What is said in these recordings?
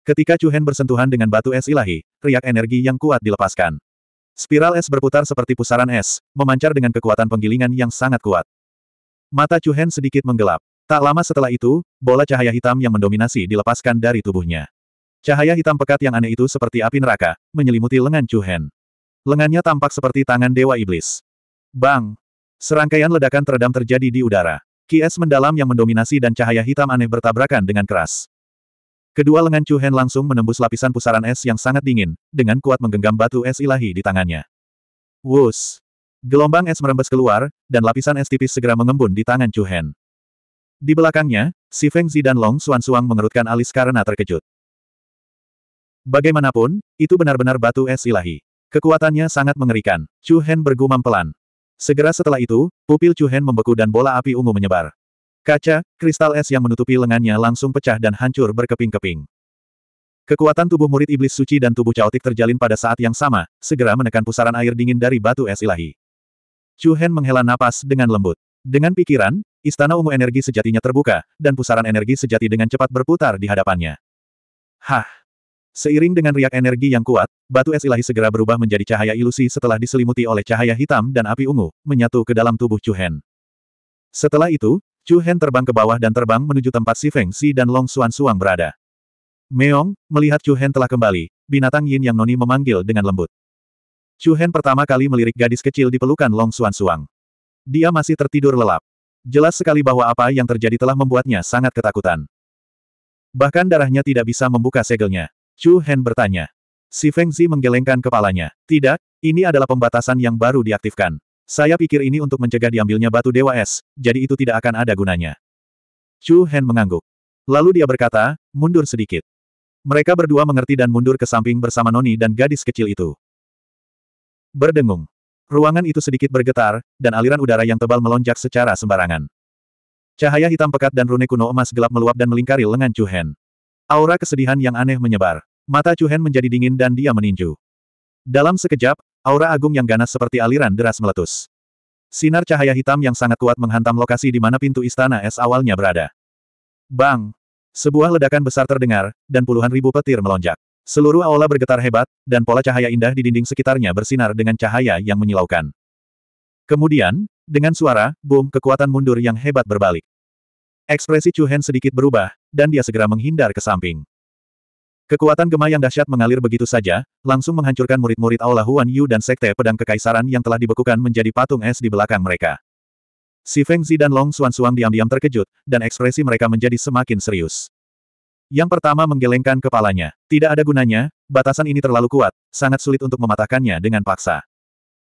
Ketika Chuhen bersentuhan dengan batu es ilahi, riak energi yang kuat dilepaskan. Spiral es berputar seperti pusaran es, memancar dengan kekuatan penggilingan yang sangat kuat. Mata Chuhen sedikit menggelap. Tak lama setelah itu, bola cahaya hitam yang mendominasi dilepaskan dari tubuhnya. Cahaya hitam pekat yang aneh itu seperti api neraka, menyelimuti lengan Chuhen. Lengannya tampak seperti tangan Dewa Iblis. Bang! Serangkaian ledakan teredam terjadi di udara. Kies mendalam yang mendominasi dan cahaya hitam aneh bertabrakan dengan keras. Kedua lengan Chu Hen langsung menembus lapisan pusaran es yang sangat dingin, dengan kuat menggenggam batu es ilahi di tangannya. Wus! Gelombang es merembes keluar, dan lapisan es tipis segera mengembun di tangan Chu Hen. Di belakangnya, si Feng Zi dan Long Suan Suang mengerutkan alis karena terkejut. Bagaimanapun, itu benar-benar batu es ilahi. Kekuatannya sangat mengerikan. Chu Hen bergumam pelan. Segera setelah itu, pupil Chu Hen membeku dan bola api ungu menyebar. Kaca, kristal es yang menutupi lengannya langsung pecah dan hancur berkeping-keping. Kekuatan tubuh murid iblis suci dan tubuh caotik terjalin pada saat yang sama, segera menekan pusaran air dingin dari batu es ilahi. Chu Hen menghela napas dengan lembut. Dengan pikiran, istana ungu energi sejatinya terbuka, dan pusaran energi sejati dengan cepat berputar di hadapannya. Hah! Seiring dengan riak energi yang kuat, batu es ilahi segera berubah menjadi cahaya ilusi setelah diselimuti oleh cahaya hitam dan api ungu, menyatu ke dalam tubuh Chu Hen. Setelah itu, Chu Hen terbang ke bawah dan terbang menuju tempat Si Feng Si dan Long Xuan Suang berada. Meong, melihat Chu Hen telah kembali, binatang Yin yang noni memanggil dengan lembut. Chu Hen pertama kali melirik gadis kecil di pelukan Long Xuan Suang. Dia masih tertidur lelap. Jelas sekali bahwa apa yang terjadi telah membuatnya sangat ketakutan. Bahkan darahnya tidak bisa membuka segelnya. Chu Hen bertanya. Si Feng Zi menggelengkan kepalanya. Tidak, ini adalah pembatasan yang baru diaktifkan. Saya pikir ini untuk mencegah diambilnya batu dewa es, jadi itu tidak akan ada gunanya. Chu Hen mengangguk. Lalu dia berkata, mundur sedikit. Mereka berdua mengerti dan mundur ke samping bersama Noni dan gadis kecil itu. Berdengung. Ruangan itu sedikit bergetar, dan aliran udara yang tebal melonjak secara sembarangan. Cahaya hitam pekat dan rune kuno emas gelap meluap dan melingkari lengan Chu Hen. Aura kesedihan yang aneh menyebar. Mata Chu Hen menjadi dingin dan dia meninju. Dalam sekejap, aura agung yang ganas seperti aliran deras meletus. Sinar cahaya hitam yang sangat kuat menghantam lokasi di mana pintu istana es awalnya berada. Bang! Sebuah ledakan besar terdengar, dan puluhan ribu petir melonjak. Seluruh aula bergetar hebat, dan pola cahaya indah di dinding sekitarnya bersinar dengan cahaya yang menyilaukan. Kemudian, dengan suara, boom, kekuatan mundur yang hebat berbalik. Ekspresi Chu Hen sedikit berubah, dan dia segera menghindar ke samping. Kekuatan gema yang dahsyat mengalir begitu saja, langsung menghancurkan murid-murid Aula Huan Yu dan Sekte Pedang Kekaisaran yang telah dibekukan menjadi patung es di belakang mereka. Si Feng Zi dan Long Xuan Xuan diam-diam terkejut, dan ekspresi mereka menjadi semakin serius. Yang pertama menggelengkan kepalanya. Tidak ada gunanya, batasan ini terlalu kuat, sangat sulit untuk mematahkannya dengan paksa.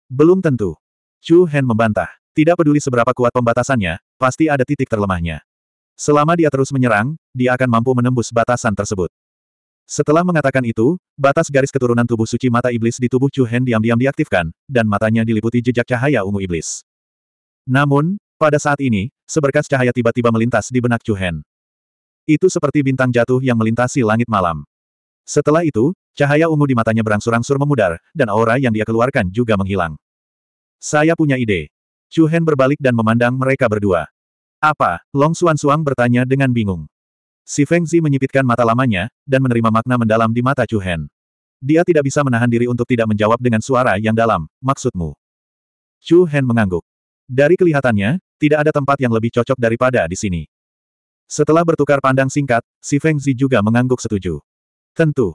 Belum tentu. Chu Hen membantah. Tidak peduli seberapa kuat pembatasannya, pasti ada titik terlemahnya. Selama dia terus menyerang, dia akan mampu menembus batasan tersebut. Setelah mengatakan itu, batas garis keturunan tubuh suci mata iblis di tubuh Chu Hen diam-diam diaktifkan, dan matanya diliputi jejak cahaya ungu iblis. Namun, pada saat ini, seberkas cahaya tiba-tiba melintas di benak Chu Hen. Itu seperti bintang jatuh yang melintasi langit malam. Setelah itu, cahaya ungu di matanya berangsur-angsur memudar, dan aura yang dia keluarkan juga menghilang. Saya punya ide. Chu Hen berbalik dan memandang mereka berdua. Apa? Long Xuan Suang bertanya dengan bingung. Si Feng menyipitkan mata lamanya, dan menerima makna mendalam di mata Chu Hen. Dia tidak bisa menahan diri untuk tidak menjawab dengan suara yang dalam, maksudmu. Chu Hen mengangguk. Dari kelihatannya, tidak ada tempat yang lebih cocok daripada di sini. Setelah bertukar pandang singkat, si Feng juga mengangguk setuju. Tentu.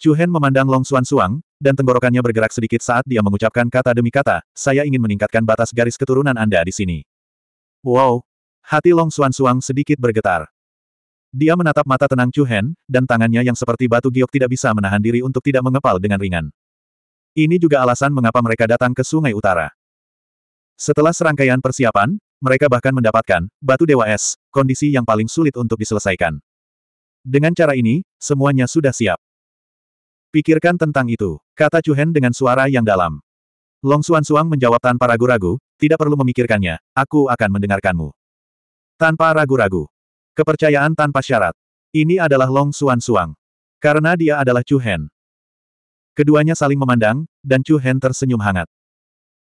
Chu Hen memandang Long Xuan Suang, dan tenggorokannya bergerak sedikit saat dia mengucapkan kata demi kata, saya ingin meningkatkan batas garis keturunan Anda di sini. Wow. Hati Long Xuan Suang sedikit bergetar. Dia menatap mata tenang Chu Hen, dan tangannya yang seperti batu giok tidak bisa menahan diri untuk tidak mengepal dengan ringan. Ini juga alasan mengapa mereka datang ke Sungai Utara. Setelah serangkaian persiapan, mereka bahkan mendapatkan batu dewa es, kondisi yang paling sulit untuk diselesaikan. Dengan cara ini, semuanya sudah siap. Pikirkan tentang itu, kata Chu Hen dengan suara yang dalam. Long Suan Suang menjawab tanpa ragu-ragu, tidak perlu memikirkannya, aku akan mendengarkanmu. Tanpa ragu-ragu, Kepercayaan tanpa syarat. Ini adalah Long Suan Suang. Karena dia adalah Chu Hen. Keduanya saling memandang, dan Chu Hen tersenyum hangat.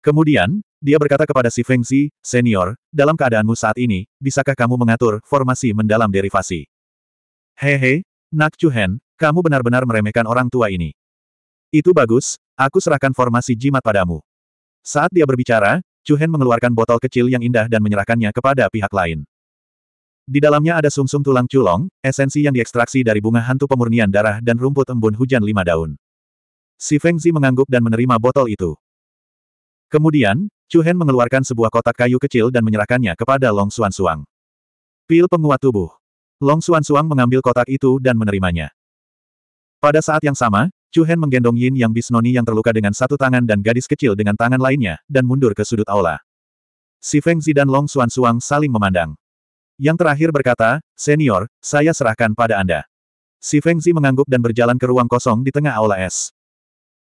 Kemudian, dia berkata kepada si Feng Zi, Senior, dalam keadaanmu saat ini, bisakah kamu mengatur formasi mendalam derivasi? Hehe, Nak Chu Hen, kamu benar-benar meremehkan orang tua ini. Itu bagus, aku serahkan formasi jimat padamu. Saat dia berbicara, Chu Hen mengeluarkan botol kecil yang indah dan menyerahkannya kepada pihak lain. Di dalamnya ada sumsum -sum tulang culong, esensi yang diekstraksi dari bunga hantu pemurnian darah dan rumput embun hujan lima daun. Si Fengzi mengangguk dan menerima botol itu. Kemudian, Chu Hen mengeluarkan sebuah kotak kayu kecil dan menyerahkannya kepada Long Xuan Suang. Pil penguat tubuh. Long Xuan Suang mengambil kotak itu dan menerimanya. Pada saat yang sama, Chu Hen menggendong Yin Yang Bisnoni yang terluka dengan satu tangan dan gadis kecil dengan tangan lainnya, dan mundur ke sudut aula. Si Fengzi dan Long Xuan Suang saling memandang. Yang terakhir berkata, Senior, saya serahkan pada Anda. Si Fengzi mengangguk dan berjalan ke ruang kosong di tengah aula es.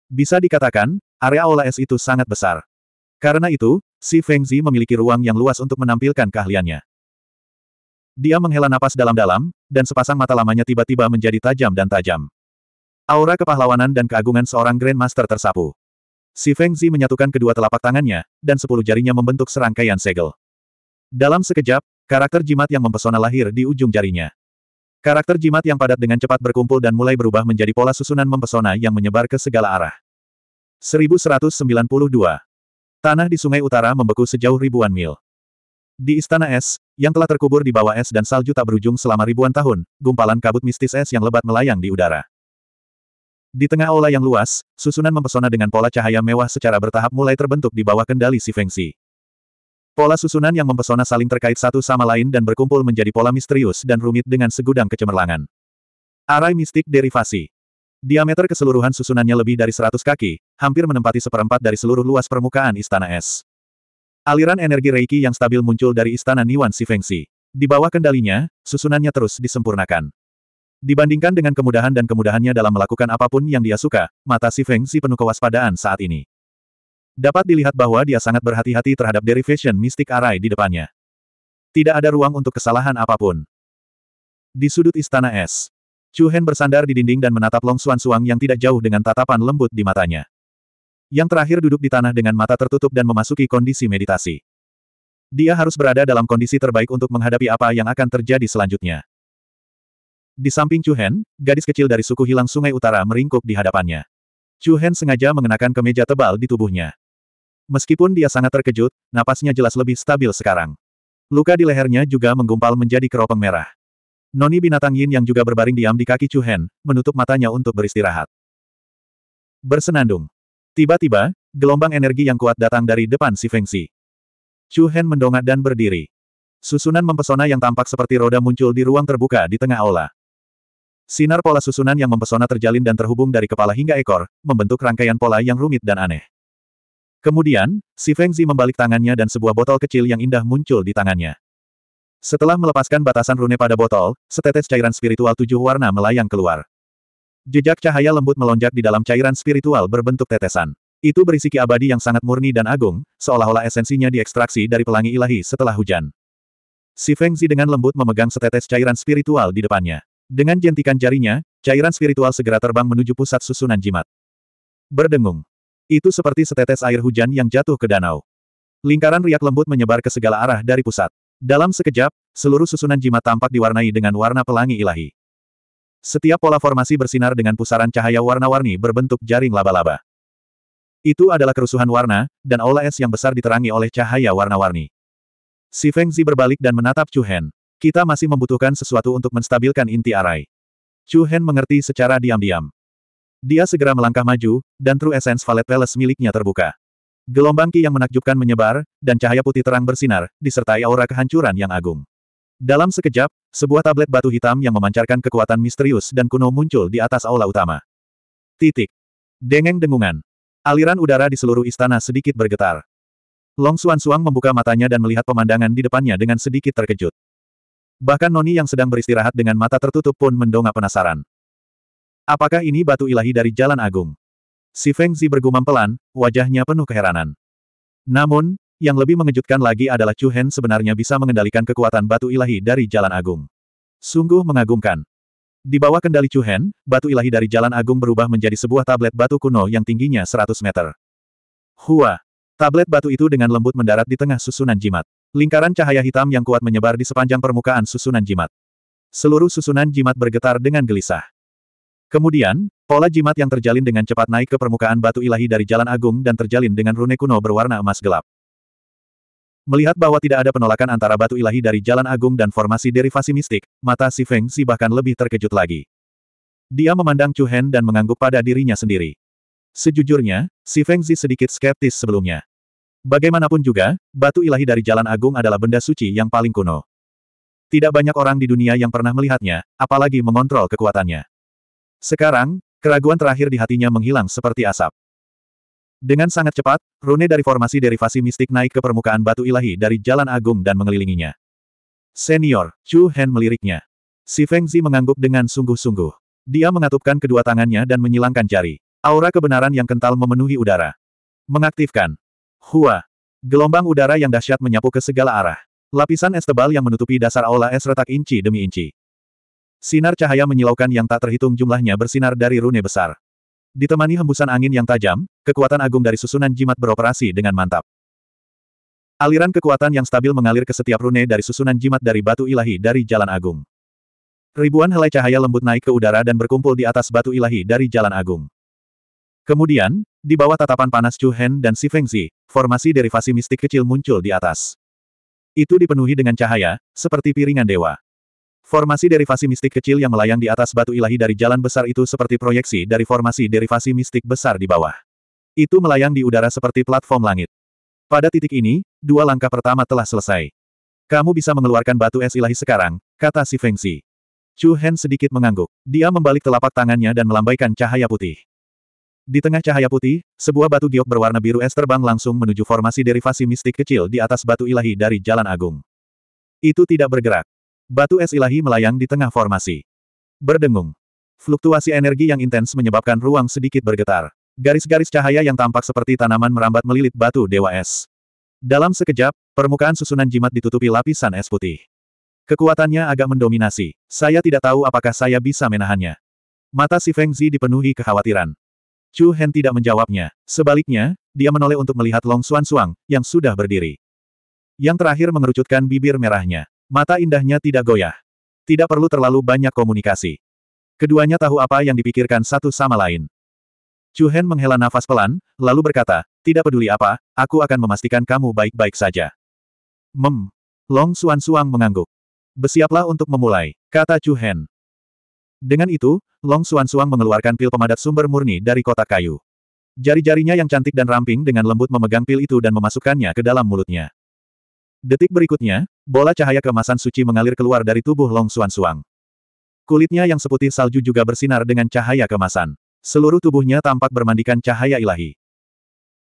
Bisa dikatakan, area aula es itu sangat besar. Karena itu, si Fengzi memiliki ruang yang luas untuk menampilkan keahliannya. Dia menghela napas dalam-dalam, dan sepasang mata lamanya tiba-tiba menjadi tajam dan tajam. Aura kepahlawanan dan keagungan seorang Grandmaster tersapu. Si Fengzi menyatukan kedua telapak tangannya, dan sepuluh jarinya membentuk serangkaian segel. Dalam sekejap, Karakter jimat yang mempesona lahir di ujung jarinya. Karakter jimat yang padat dengan cepat berkumpul dan mulai berubah menjadi pola susunan mempesona yang menyebar ke segala arah. 1192. Tanah di sungai utara membeku sejauh ribuan mil. Di istana es, yang telah terkubur di bawah es dan salju tak berujung selama ribuan tahun, gumpalan kabut mistis es yang lebat melayang di udara. Di tengah aula yang luas, susunan mempesona dengan pola cahaya mewah secara bertahap mulai terbentuk di bawah kendali si Fengsi. Pola susunan yang mempesona saling terkait satu sama lain dan berkumpul menjadi pola misterius dan rumit dengan segudang kecemerlangan. Arai mistik derivasi. Diameter keseluruhan susunannya lebih dari 100 kaki, hampir menempati seperempat dari seluruh luas permukaan Istana Es. Aliran energi Reiki yang stabil muncul dari Istana Niwan Sifengsi. Di bawah kendalinya, susunannya terus disempurnakan. Dibandingkan dengan kemudahan dan kemudahannya dalam melakukan apapun yang dia suka, mata Sifengsi penuh kewaspadaan saat ini. Dapat dilihat bahwa dia sangat berhati-hati terhadap derivation mistik arai di depannya. Tidak ada ruang untuk kesalahan apapun. Di sudut istana es, Chu Hen bersandar di dinding dan menatap Long Suan Suang yang tidak jauh dengan tatapan lembut di matanya. Yang terakhir duduk di tanah dengan mata tertutup dan memasuki kondisi meditasi. Dia harus berada dalam kondisi terbaik untuk menghadapi apa yang akan terjadi selanjutnya. Di samping Chu Hen, gadis kecil dari suku hilang sungai utara meringkuk di hadapannya. Chu Hen sengaja mengenakan kemeja tebal di tubuhnya. Meskipun dia sangat terkejut, napasnya jelas lebih stabil sekarang. Luka di lehernya juga menggumpal menjadi keropeng merah. Noni binatang yin yang juga berbaring diam di kaki Chu Hen, menutup matanya untuk beristirahat. Bersenandung. Tiba-tiba, gelombang energi yang kuat datang dari depan si Fengsi. Chu Hen mendongak dan berdiri. Susunan mempesona yang tampak seperti roda muncul di ruang terbuka di tengah aula. Sinar pola susunan yang mempesona terjalin dan terhubung dari kepala hingga ekor, membentuk rangkaian pola yang rumit dan aneh. Kemudian, si Fengzi membalik tangannya dan sebuah botol kecil yang indah muncul di tangannya. Setelah melepaskan batasan rune pada botol, setetes cairan spiritual tujuh warna melayang keluar. Jejak cahaya lembut melonjak di dalam cairan spiritual berbentuk tetesan. Itu berisi ki abadi yang sangat murni dan agung, seolah-olah esensinya diekstraksi dari pelangi ilahi setelah hujan. Si Fengzi dengan lembut memegang setetes cairan spiritual di depannya. Dengan jentikan jarinya, cairan spiritual segera terbang menuju pusat susunan jimat. Berdengung. Itu seperti setetes air hujan yang jatuh ke danau. Lingkaran riak lembut menyebar ke segala arah dari pusat. Dalam sekejap, seluruh susunan jimat tampak diwarnai dengan warna pelangi ilahi. Setiap pola formasi bersinar dengan pusaran cahaya warna-warni berbentuk jaring laba-laba. Itu adalah kerusuhan warna, dan aula es yang besar diterangi oleh cahaya warna-warni. Si Feng Zi berbalik dan menatap Chu Hen. Kita masih membutuhkan sesuatu untuk menstabilkan inti arai. Chu Hen mengerti secara diam-diam. Dia segera melangkah maju, dan True Essence Valet Palace miliknya terbuka. Gelombang ki yang menakjubkan menyebar, dan cahaya putih terang bersinar, disertai aura kehancuran yang agung. Dalam sekejap, sebuah tablet batu hitam yang memancarkan kekuatan misterius dan kuno muncul di atas aula utama. Titik. Dengeng dengungan. Aliran udara di seluruh istana sedikit bergetar. Long Suan Suang membuka matanya dan melihat pemandangan di depannya dengan sedikit terkejut. Bahkan Noni yang sedang beristirahat dengan mata tertutup pun mendongak penasaran. Apakah ini batu ilahi dari Jalan Agung? Si Feng Zi bergumam pelan, wajahnya penuh keheranan. Namun, yang lebih mengejutkan lagi adalah Chu Hen sebenarnya bisa mengendalikan kekuatan batu ilahi dari Jalan Agung. Sungguh mengagumkan. Di bawah kendali Chu Hen, batu ilahi dari Jalan Agung berubah menjadi sebuah tablet batu kuno yang tingginya 100 meter. Hua! Tablet batu itu dengan lembut mendarat di tengah susunan jimat. Lingkaran cahaya hitam yang kuat menyebar di sepanjang permukaan susunan jimat. Seluruh susunan jimat bergetar dengan gelisah. Kemudian, pola jimat yang terjalin dengan cepat naik ke permukaan batu ilahi dari jalan agung dan terjalin dengan rune kuno berwarna emas gelap. Melihat bahwa tidak ada penolakan antara batu ilahi dari jalan agung dan formasi derivasi mistik, mata si Feng Si bahkan lebih terkejut lagi. Dia memandang Chu Hen dan mengangguk pada dirinya sendiri. Sejujurnya, si Feng Si sedikit skeptis sebelumnya. Bagaimanapun juga, batu ilahi dari Jalan Agung adalah benda suci yang paling kuno. Tidak banyak orang di dunia yang pernah melihatnya, apalagi mengontrol kekuatannya. Sekarang, keraguan terakhir di hatinya menghilang seperti asap. Dengan sangat cepat, rune dari formasi derivasi mistik naik ke permukaan batu ilahi dari Jalan Agung dan mengelilinginya. Senior, Chu Hen meliriknya. Si Feng Zi mengangguk dengan sungguh-sungguh. Dia mengatupkan kedua tangannya dan menyilangkan jari. Aura kebenaran yang kental memenuhi udara. Mengaktifkan. Hua. Gelombang udara yang dahsyat menyapu ke segala arah. Lapisan es tebal yang menutupi dasar aula es retak inci demi inci. Sinar cahaya menyilaukan yang tak terhitung jumlahnya bersinar dari rune besar. Ditemani hembusan angin yang tajam, kekuatan agung dari susunan jimat beroperasi dengan mantap. Aliran kekuatan yang stabil mengalir ke setiap rune dari susunan jimat dari batu ilahi dari jalan agung. Ribuan helai cahaya lembut naik ke udara dan berkumpul di atas batu ilahi dari jalan agung. Kemudian, di bawah tatapan panas Chu Hen dan Si Feng Zi, formasi derivasi mistik kecil muncul di atas. Itu dipenuhi dengan cahaya, seperti piringan dewa. Formasi derivasi mistik kecil yang melayang di atas batu ilahi dari jalan besar itu seperti proyeksi dari formasi derivasi mistik besar di bawah. Itu melayang di udara seperti platform langit. Pada titik ini, dua langkah pertama telah selesai. Kamu bisa mengeluarkan batu es ilahi sekarang, kata si Fengsi. Chu Hen sedikit mengangguk. Dia membalik telapak tangannya dan melambaikan cahaya putih. Di tengah cahaya putih, sebuah batu giok berwarna biru es terbang langsung menuju formasi derivasi mistik kecil di atas batu ilahi dari Jalan Agung. Itu tidak bergerak. Batu es ilahi melayang di tengah formasi. Berdengung. Fluktuasi energi yang intens menyebabkan ruang sedikit bergetar. Garis-garis cahaya yang tampak seperti tanaman merambat melilit batu dewa es. Dalam sekejap, permukaan susunan jimat ditutupi lapisan es putih. Kekuatannya agak mendominasi. Saya tidak tahu apakah saya bisa menahannya. Mata si Feng Zi dipenuhi kekhawatiran. Chu Hen tidak menjawabnya. Sebaliknya, dia menoleh untuk melihat Long Xuan Suang, yang sudah berdiri. Yang terakhir mengerucutkan bibir merahnya. Mata indahnya tidak goyah. Tidak perlu terlalu banyak komunikasi. Keduanya tahu apa yang dipikirkan satu sama lain. Chu Hen menghela nafas pelan, lalu berkata, tidak peduli apa, aku akan memastikan kamu baik-baik saja. Mem. Long Suan Suang mengangguk. Bersiaplah untuk memulai, kata Chu Hen. Dengan itu, Long Suan Suang mengeluarkan pil pemadat sumber murni dari kotak kayu. Jari-jarinya yang cantik dan ramping dengan lembut memegang pil itu dan memasukkannya ke dalam mulutnya. Detik berikutnya, bola cahaya kemasan suci mengalir keluar dari tubuh Long Xuan Suang. Kulitnya yang seputih salju juga bersinar dengan cahaya kemasan. Seluruh tubuhnya tampak bermandikan cahaya ilahi.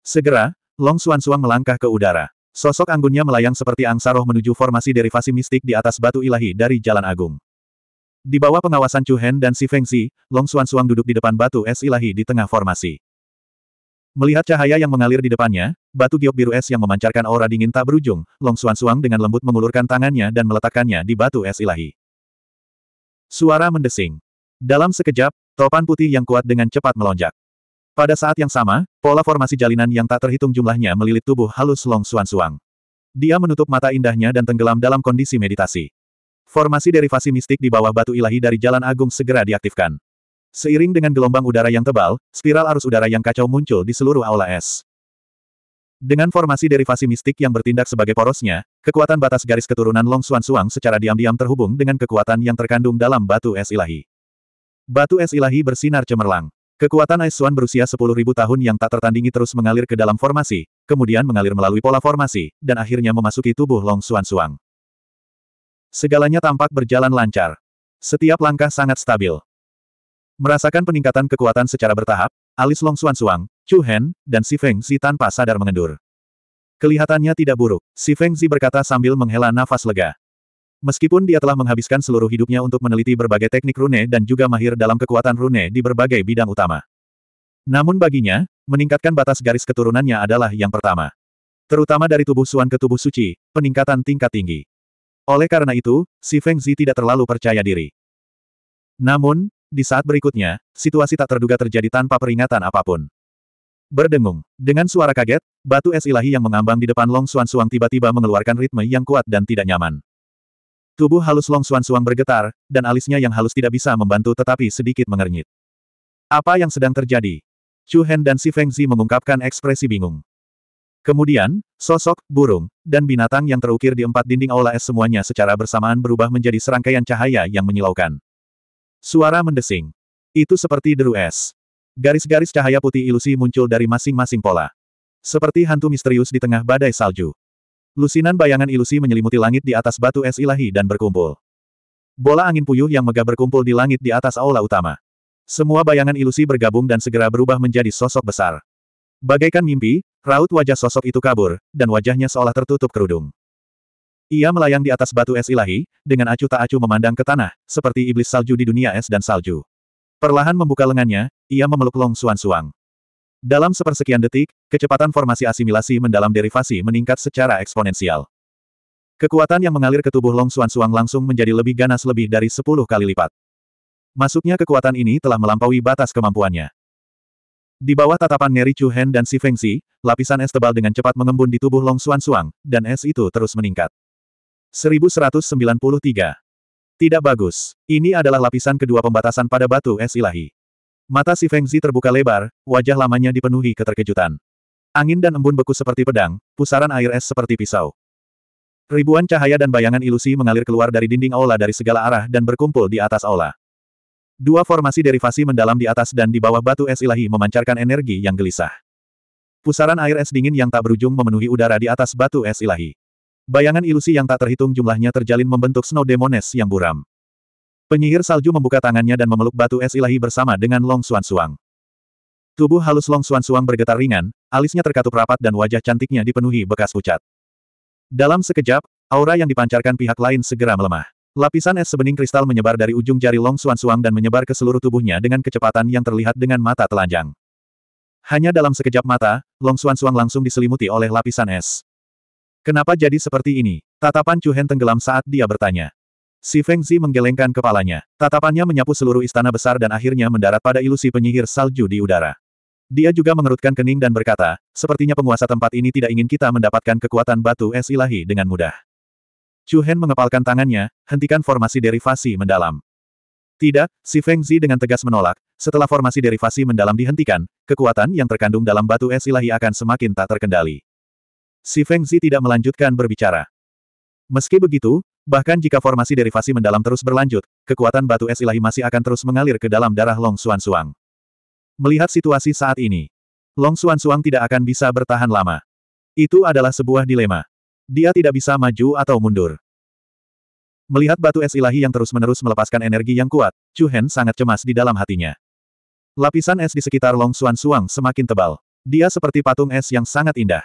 Segera, Long Xuan Suang melangkah ke udara. Sosok anggunnya melayang seperti angsa roh menuju formasi derivasi mistik di atas batu ilahi dari Jalan Agung. Di bawah pengawasan Chu Hen dan Si Feng Si, Long Xuan Suang duduk di depan batu es ilahi di tengah formasi. Melihat cahaya yang mengalir di depannya, batu giok biru es yang memancarkan aura dingin tak berujung, Long Suan Suang dengan lembut mengulurkan tangannya dan meletakkannya di batu es ilahi. Suara mendesing. Dalam sekejap, topan putih yang kuat dengan cepat melonjak. Pada saat yang sama, pola formasi jalinan yang tak terhitung jumlahnya melilit tubuh halus Long Suan Suang. Dia menutup mata indahnya dan tenggelam dalam kondisi meditasi. Formasi derivasi mistik di bawah batu ilahi dari jalan agung segera diaktifkan. Seiring dengan gelombang udara yang tebal, spiral arus udara yang kacau muncul di seluruh aula es. Dengan formasi derivasi mistik yang bertindak sebagai porosnya, kekuatan batas garis keturunan Long Xuan Suang secara diam-diam terhubung dengan kekuatan yang terkandung dalam batu es ilahi. Batu es ilahi bersinar cemerlang. Kekuatan es Xuan berusia 10.000 tahun yang tak tertandingi terus mengalir ke dalam formasi, kemudian mengalir melalui pola formasi, dan akhirnya memasuki tubuh Long Xuan Suang. Segalanya tampak berjalan lancar. Setiap langkah sangat stabil. Merasakan peningkatan kekuatan secara bertahap, alis Long Xuan Suang, Chu Hen, dan Si Feng Zi tanpa sadar mengendur. Kelihatannya tidak buruk, Si Feng Zi berkata sambil menghela nafas lega. Meskipun dia telah menghabiskan seluruh hidupnya untuk meneliti berbagai teknik rune dan juga mahir dalam kekuatan rune di berbagai bidang utama. Namun baginya, meningkatkan batas garis keturunannya adalah yang pertama. Terutama dari tubuh suan ke tubuh suci, peningkatan tingkat tinggi. Oleh karena itu, si Feng Zi tidak terlalu percaya diri. Namun, di saat berikutnya, situasi tak terduga terjadi tanpa peringatan apapun. Berdengung, dengan suara kaget, batu es ilahi yang mengambang di depan Long Suan Suang tiba-tiba mengeluarkan ritme yang kuat dan tidak nyaman. Tubuh halus Long Suan Suang bergetar, dan alisnya yang halus tidak bisa membantu tetapi sedikit mengernyit. Apa yang sedang terjadi? Chu Hen dan Si Feng Zi mengungkapkan ekspresi bingung. Kemudian, sosok, burung, dan binatang yang terukir di empat dinding aula es semuanya secara bersamaan berubah menjadi serangkaian cahaya yang menyilaukan. Suara mendesing. Itu seperti deru es. Garis-garis cahaya putih ilusi muncul dari masing-masing pola. Seperti hantu misterius di tengah badai salju. Lusinan bayangan ilusi menyelimuti langit di atas batu es ilahi dan berkumpul. Bola angin puyuh yang megah berkumpul di langit di atas aula utama. Semua bayangan ilusi bergabung dan segera berubah menjadi sosok besar. Bagaikan mimpi, raut wajah sosok itu kabur, dan wajahnya seolah tertutup kerudung. Ia melayang di atas batu es ilahi, dengan acuh tak acuh memandang ke tanah, seperti iblis salju di dunia es dan salju. Perlahan membuka lengannya, ia memeluk Long Suan Suang. Dalam sepersekian detik, kecepatan formasi asimilasi mendalam derivasi meningkat secara eksponensial. Kekuatan yang mengalir ke tubuh Long Suan Suang langsung menjadi lebih ganas lebih dari 10 kali lipat. Masuknya kekuatan ini telah melampaui batas kemampuannya. Di bawah tatapan Ngeri Chu Hen dan Si Feng Fengsi, lapisan es tebal dengan cepat mengembun di tubuh Long Suan Suang, dan es itu terus meningkat. 1193. Tidak bagus. Ini adalah lapisan kedua pembatasan pada batu es ilahi. Mata si Fengzi terbuka lebar, wajah lamanya dipenuhi keterkejutan. Angin dan embun beku seperti pedang, pusaran air es seperti pisau. Ribuan cahaya dan bayangan ilusi mengalir keluar dari dinding aula dari segala arah dan berkumpul di atas aula. Dua formasi derivasi mendalam di atas dan di bawah batu es ilahi memancarkan energi yang gelisah. Pusaran air es dingin yang tak berujung memenuhi udara di atas batu es ilahi. Bayangan ilusi yang tak terhitung jumlahnya terjalin membentuk Snow Demones yang buram. Penyihir salju membuka tangannya dan memeluk batu es ilahi bersama dengan Long Suan Suang. Tubuh halus Long Suan Suang bergetar ringan, alisnya terkatup rapat dan wajah cantiknya dipenuhi bekas pucat. Dalam sekejap, aura yang dipancarkan pihak lain segera melemah. Lapisan es sebening kristal menyebar dari ujung jari Long Suan Suang dan menyebar ke seluruh tubuhnya dengan kecepatan yang terlihat dengan mata telanjang. Hanya dalam sekejap mata, Long Suan Suang langsung diselimuti oleh lapisan es. Kenapa jadi seperti ini? Tatapan Chu Hen tenggelam saat dia bertanya. Si Feng Zi menggelengkan kepalanya. Tatapannya menyapu seluruh istana besar dan akhirnya mendarat pada ilusi penyihir salju di udara. Dia juga mengerutkan kening dan berkata, sepertinya penguasa tempat ini tidak ingin kita mendapatkan kekuatan batu es ilahi dengan mudah. Chu Hen mengepalkan tangannya, hentikan formasi derivasi mendalam. Tidak, si Feng Zi dengan tegas menolak, setelah formasi derivasi mendalam dihentikan, kekuatan yang terkandung dalam batu es ilahi akan semakin tak terkendali. Si Feng Zi tidak melanjutkan berbicara. Meski begitu, bahkan jika formasi derivasi mendalam terus berlanjut, kekuatan batu es ilahi masih akan terus mengalir ke dalam darah Long Suan Suang. Melihat situasi saat ini, Long Suan Suang tidak akan bisa bertahan lama. Itu adalah sebuah dilema. Dia tidak bisa maju atau mundur. Melihat batu es ilahi yang terus-menerus melepaskan energi yang kuat, Chu Hen sangat cemas di dalam hatinya. Lapisan es di sekitar Long Suan Suang semakin tebal. Dia seperti patung es yang sangat indah.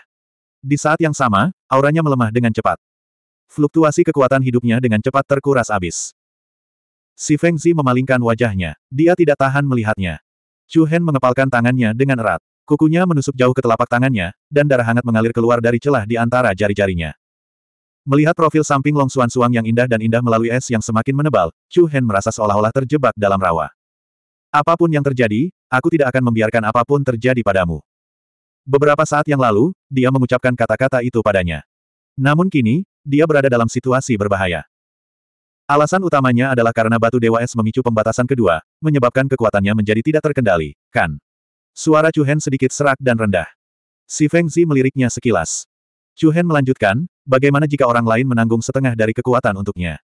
Di saat yang sama, auranya melemah dengan cepat. Fluktuasi kekuatan hidupnya dengan cepat terkuras abis. Si Feng Zi memalingkan wajahnya. Dia tidak tahan melihatnya. Chu Hen mengepalkan tangannya dengan erat. Kukunya menusuk jauh ke telapak tangannya, dan darah hangat mengalir keluar dari celah di antara jari-jarinya. Melihat profil samping Long Suan Suang yang indah dan indah melalui es yang semakin menebal, Chu Hen merasa seolah-olah terjebak dalam rawa. Apapun yang terjadi, aku tidak akan membiarkan apapun terjadi padamu. Beberapa saat yang lalu, dia mengucapkan kata-kata itu padanya. Namun kini, dia berada dalam situasi berbahaya. Alasan utamanya adalah karena batu dewa es memicu pembatasan kedua, menyebabkan kekuatannya menjadi tidak terkendali, kan? Suara Chu Hen sedikit serak dan rendah. Si Feng Zi meliriknya sekilas. Chu Hen melanjutkan, bagaimana jika orang lain menanggung setengah dari kekuatan untuknya?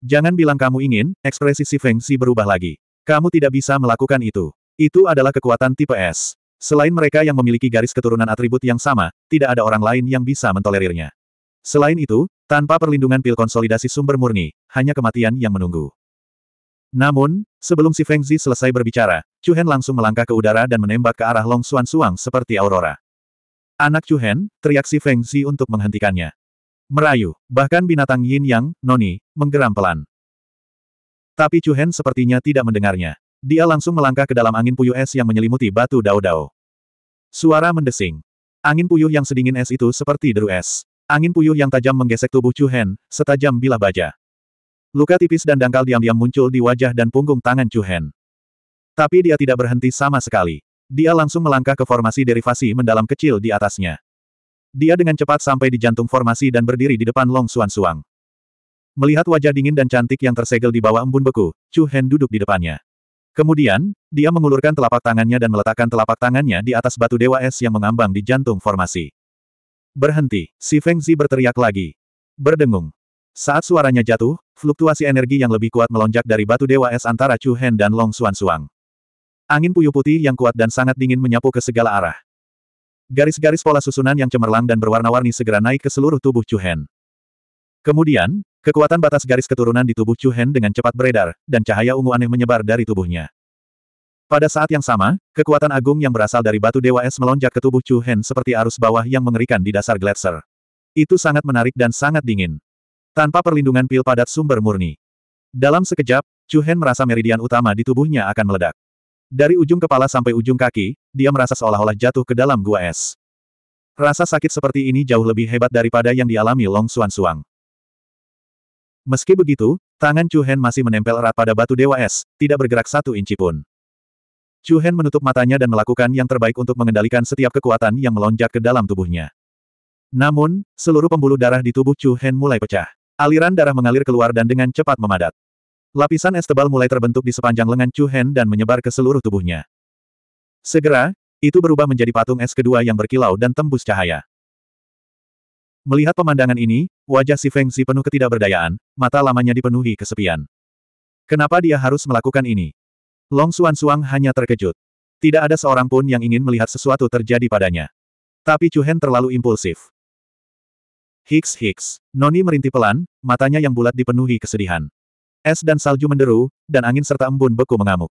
Jangan bilang kamu ingin, ekspresi si Feng Zi berubah lagi. Kamu tidak bisa melakukan itu. Itu adalah kekuatan tipe S. Selain mereka yang memiliki garis keturunan atribut yang sama, tidak ada orang lain yang bisa mentolerirnya. Selain itu, tanpa perlindungan pil konsolidasi sumber murni, hanya kematian yang menunggu. Namun, sebelum si Fengzi selesai berbicara, Chu Hen langsung melangkah ke udara dan menembak ke arah Long Suan Suang seperti aurora. Anak Chu Hen, teriak si Fengzi untuk menghentikannya. Merayu, bahkan binatang Yin Yang, Noni, menggeram pelan. Tapi Chu Hen sepertinya tidak mendengarnya. Dia langsung melangkah ke dalam angin puyuh es yang menyelimuti batu dao-dao. Suara mendesing. Angin puyuh yang sedingin es itu seperti deru es. Angin puyuh yang tajam menggesek tubuh Chu Hen, setajam bilah baja. Luka tipis dan dangkal diam-diam muncul di wajah dan punggung tangan Chu Hen. Tapi dia tidak berhenti sama sekali. Dia langsung melangkah ke formasi derivasi mendalam kecil di atasnya. Dia dengan cepat sampai di jantung formasi dan berdiri di depan Long Suan Suang. Melihat wajah dingin dan cantik yang tersegel di bawah embun beku, Chu Hen duduk di depannya. Kemudian, dia mengulurkan telapak tangannya dan meletakkan telapak tangannya di atas batu dewa es yang mengambang di jantung formasi. Berhenti, si Feng Zi berteriak lagi. Berdengung. Saat suaranya jatuh, fluktuasi energi yang lebih kuat melonjak dari batu dewa es antara Chu Hen dan Long Xuan Suang. Angin puyuh putih yang kuat dan sangat dingin menyapu ke segala arah. Garis-garis pola susunan yang cemerlang dan berwarna-warni segera naik ke seluruh tubuh Chu Hen. Kemudian, Kekuatan batas garis keturunan di tubuh Chu Hen dengan cepat beredar, dan cahaya ungu aneh menyebar dari tubuhnya. Pada saat yang sama, kekuatan agung yang berasal dari batu dewa es melonjak ke tubuh Chu Hen seperti arus bawah yang mengerikan di dasar gletser. Itu sangat menarik dan sangat dingin. Tanpa perlindungan pil padat sumber murni. Dalam sekejap, Chu Hen merasa meridian utama di tubuhnya akan meledak. Dari ujung kepala sampai ujung kaki, dia merasa seolah-olah jatuh ke dalam gua es. Rasa sakit seperti ini jauh lebih hebat daripada yang dialami Long Suan Suang. Meski begitu, tangan Chu Hen masih menempel erat pada batu dewa es, tidak bergerak satu inci pun. Chu Hen menutup matanya dan melakukan yang terbaik untuk mengendalikan setiap kekuatan yang melonjak ke dalam tubuhnya. Namun, seluruh pembuluh darah di tubuh Chu Hen mulai pecah. Aliran darah mengalir keluar dan dengan cepat memadat. Lapisan es tebal mulai terbentuk di sepanjang lengan Chu Hen dan menyebar ke seluruh tubuhnya. Segera, itu berubah menjadi patung es kedua yang berkilau dan tembus cahaya. Melihat pemandangan ini, wajah si Feng Xi penuh ketidakberdayaan, mata lamanya dipenuhi kesepian. Kenapa dia harus melakukan ini? Long Suan Suang hanya terkejut. Tidak ada seorang pun yang ingin melihat sesuatu terjadi padanya. Tapi Chu Hen terlalu impulsif. Hicks Hicks. Noni merintih pelan, matanya yang bulat dipenuhi kesedihan. Es dan salju menderu, dan angin serta embun beku mengamuk.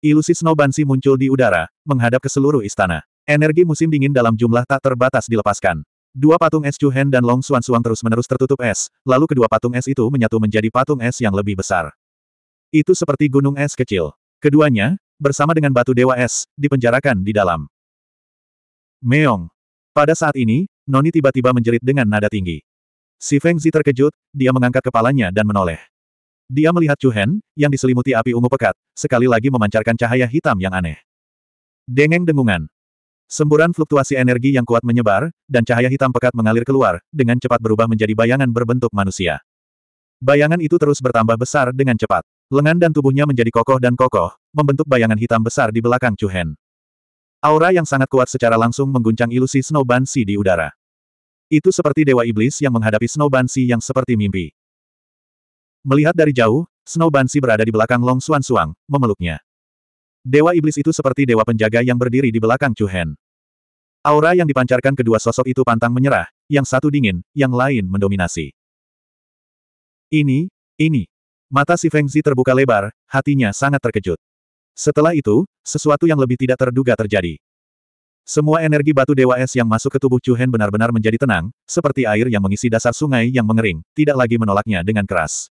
Ilusi snow bansi muncul di udara, menghadap ke seluruh istana. Energi musim dingin dalam jumlah tak terbatas dilepaskan. Dua patung es Chuhen dan Long Xuan Suang terus-menerus tertutup es, lalu kedua patung es itu menyatu menjadi patung es yang lebih besar. Itu seperti gunung es kecil. Keduanya, bersama dengan batu dewa es, dipenjarakan di dalam. Meong. Pada saat ini, Noni tiba-tiba menjerit dengan nada tinggi. Si Feng Zi terkejut, dia mengangkat kepalanya dan menoleh. Dia melihat Chu yang diselimuti api ungu pekat, sekali lagi memancarkan cahaya hitam yang aneh. Dengeng dengungan. Semburan fluktuasi energi yang kuat menyebar, dan cahaya hitam pekat mengalir keluar, dengan cepat berubah menjadi bayangan berbentuk manusia. Bayangan itu terus bertambah besar dengan cepat. Lengan dan tubuhnya menjadi kokoh dan kokoh, membentuk bayangan hitam besar di belakang Chuhen. Aura yang sangat kuat secara langsung mengguncang ilusi Snow Bansi di udara. Itu seperti dewa iblis yang menghadapi Snow Bansi yang seperti mimpi. Melihat dari jauh, Snow Bansi berada di belakang Long Suan Suang, memeluknya. Dewa iblis itu seperti dewa penjaga yang berdiri di belakang Chu Hen. Aura yang dipancarkan kedua sosok itu pantang menyerah, yang satu dingin, yang lain mendominasi. Ini, ini. Mata si Feng Zi terbuka lebar, hatinya sangat terkejut. Setelah itu, sesuatu yang lebih tidak terduga terjadi. Semua energi batu dewa es yang masuk ke tubuh Chu Hen benar-benar menjadi tenang, seperti air yang mengisi dasar sungai yang mengering, tidak lagi menolaknya dengan keras.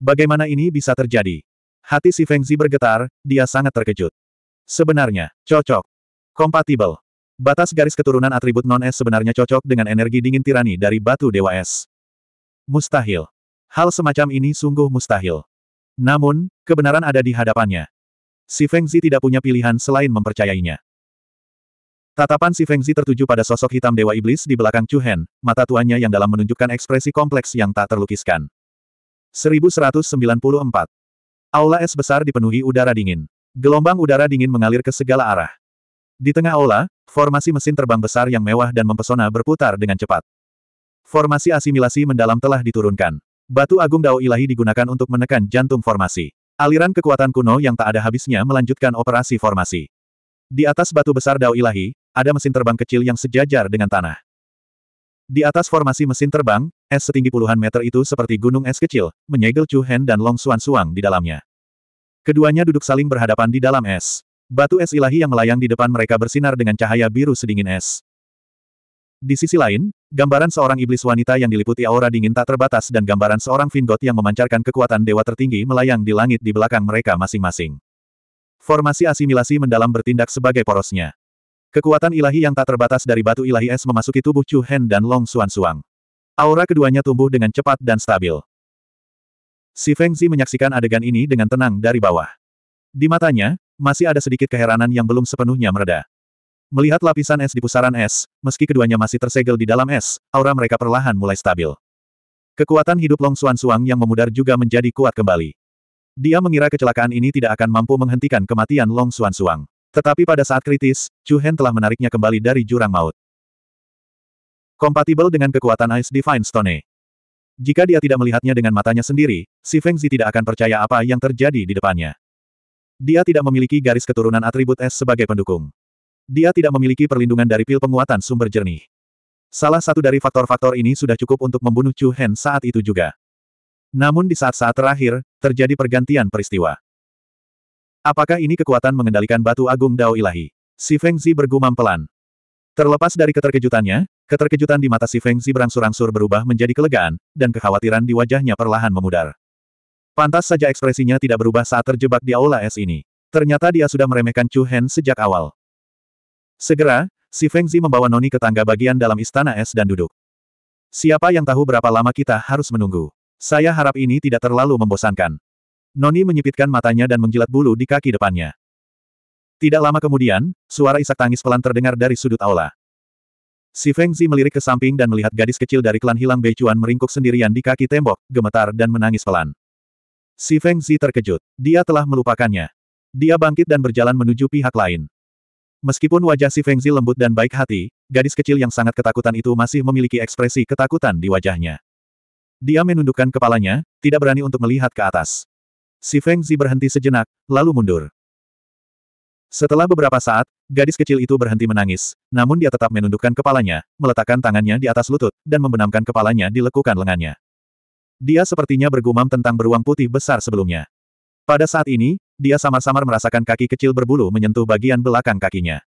Bagaimana ini bisa terjadi? Hati si Fengzi bergetar, dia sangat terkejut. Sebenarnya, cocok. Kompatibel. Batas garis keturunan atribut non-es sebenarnya cocok dengan energi dingin tirani dari batu dewa es. Mustahil. Hal semacam ini sungguh mustahil. Namun, kebenaran ada di hadapannya. Si Fengzi tidak punya pilihan selain mempercayainya. Tatapan si Fengzi tertuju pada sosok hitam Dewa Iblis di belakang Chu Hen, mata tuannya yang dalam menunjukkan ekspresi kompleks yang tak terlukiskan. 1194 Aula es besar dipenuhi udara dingin. Gelombang udara dingin mengalir ke segala arah. Di tengah aula, formasi mesin terbang besar yang mewah dan mempesona berputar dengan cepat. Formasi asimilasi mendalam telah diturunkan. Batu agung Dao Ilahi digunakan untuk menekan jantung formasi. Aliran kekuatan kuno yang tak ada habisnya melanjutkan operasi formasi. Di atas batu besar Dao Ilahi, ada mesin terbang kecil yang sejajar dengan tanah. Di atas formasi mesin terbang, Es setinggi puluhan meter itu seperti gunung es kecil, menyegel Chu Hen dan Long Xuan Suang di dalamnya. Keduanya duduk saling berhadapan di dalam es. Batu es ilahi yang melayang di depan mereka bersinar dengan cahaya biru sedingin es. Di sisi lain, gambaran seorang iblis wanita yang diliputi aura dingin tak terbatas dan gambaran seorang Vingot yang memancarkan kekuatan dewa tertinggi melayang di langit di belakang mereka masing-masing. Formasi asimilasi mendalam bertindak sebagai porosnya. Kekuatan ilahi yang tak terbatas dari batu ilahi es memasuki tubuh Chu Hen dan Long Xuan Suang. Aura keduanya tumbuh dengan cepat dan stabil. Si Fengzi menyaksikan adegan ini dengan tenang dari bawah. Di matanya, masih ada sedikit keheranan yang belum sepenuhnya mereda. Melihat lapisan es di pusaran es, meski keduanya masih tersegel di dalam es, aura mereka perlahan mulai stabil. Kekuatan hidup Long Suan Suang yang memudar juga menjadi kuat kembali. Dia mengira kecelakaan ini tidak akan mampu menghentikan kematian Long Suan Suang. Tetapi pada saat kritis, Chu Hen telah menariknya kembali dari jurang maut. Kompatibel dengan kekuatan Ice Divine Stone. Jika dia tidak melihatnya dengan matanya sendiri, si Feng Zi tidak akan percaya apa yang terjadi di depannya. Dia tidak memiliki garis keturunan atribut es sebagai pendukung. Dia tidak memiliki perlindungan dari pil penguatan sumber jernih. Salah satu dari faktor-faktor ini sudah cukup untuk membunuh Chu Hen saat itu juga. Namun di saat-saat terakhir, terjadi pergantian peristiwa. Apakah ini kekuatan mengendalikan batu agung Dao Ilahi? Si Feng Zi bergumam pelan. Terlepas dari keterkejutannya, keterkejutan di mata si Feng Zi berangsur-angsur berubah menjadi kelegaan, dan kekhawatiran di wajahnya perlahan memudar. Pantas saja ekspresinya tidak berubah saat terjebak di aula es ini. Ternyata dia sudah meremehkan Chu Hen sejak awal. Segera, si Feng Zi membawa Noni ke tangga bagian dalam istana es dan duduk. Siapa yang tahu berapa lama kita harus menunggu? Saya harap ini tidak terlalu membosankan. Noni menyipitkan matanya dan menjilat bulu di kaki depannya. Tidak lama kemudian, suara isak tangis pelan terdengar dari sudut aula. Si Feng Zi melirik ke samping dan melihat gadis kecil dari klan hilang Beichuan meringkuk sendirian di kaki tembok, gemetar dan menangis pelan. Si Feng Zi terkejut. Dia telah melupakannya. Dia bangkit dan berjalan menuju pihak lain. Meskipun wajah si Feng Zi lembut dan baik hati, gadis kecil yang sangat ketakutan itu masih memiliki ekspresi ketakutan di wajahnya. Dia menundukkan kepalanya, tidak berani untuk melihat ke atas. Si Feng Zi berhenti sejenak, lalu mundur. Setelah beberapa saat, gadis kecil itu berhenti menangis, namun dia tetap menundukkan kepalanya, meletakkan tangannya di atas lutut, dan membenamkan kepalanya di lekukan lengannya. Dia sepertinya bergumam tentang beruang putih besar sebelumnya. Pada saat ini, dia samar-samar merasakan kaki kecil berbulu menyentuh bagian belakang kakinya.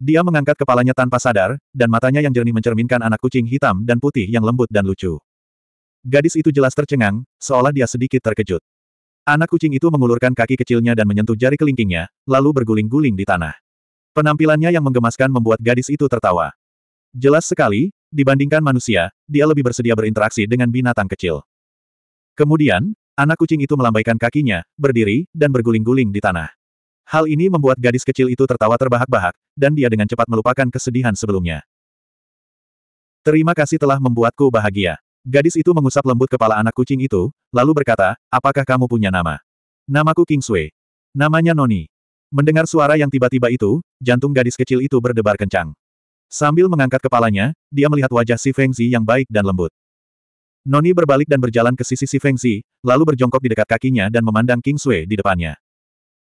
Dia mengangkat kepalanya tanpa sadar, dan matanya yang jernih mencerminkan anak kucing hitam dan putih yang lembut dan lucu. Gadis itu jelas tercengang, seolah dia sedikit terkejut. Anak kucing itu mengulurkan kaki kecilnya dan menyentuh jari kelingkingnya, lalu berguling-guling di tanah. Penampilannya yang menggemaskan membuat gadis itu tertawa. Jelas sekali, dibandingkan manusia, dia lebih bersedia berinteraksi dengan binatang kecil. Kemudian, anak kucing itu melambaikan kakinya, berdiri, dan berguling-guling di tanah. Hal ini membuat gadis kecil itu tertawa terbahak-bahak, dan dia dengan cepat melupakan kesedihan sebelumnya. Terima kasih telah membuatku bahagia. Gadis itu mengusap lembut kepala anak kucing itu, lalu berkata, apakah kamu punya nama? Namaku King Sui. Namanya Noni. Mendengar suara yang tiba-tiba itu, jantung gadis kecil itu berdebar kencang. Sambil mengangkat kepalanya, dia melihat wajah Si Fengzi yang baik dan lembut. Noni berbalik dan berjalan ke sisi Si Fengzi, lalu berjongkok di dekat kakinya dan memandang King Sui di depannya.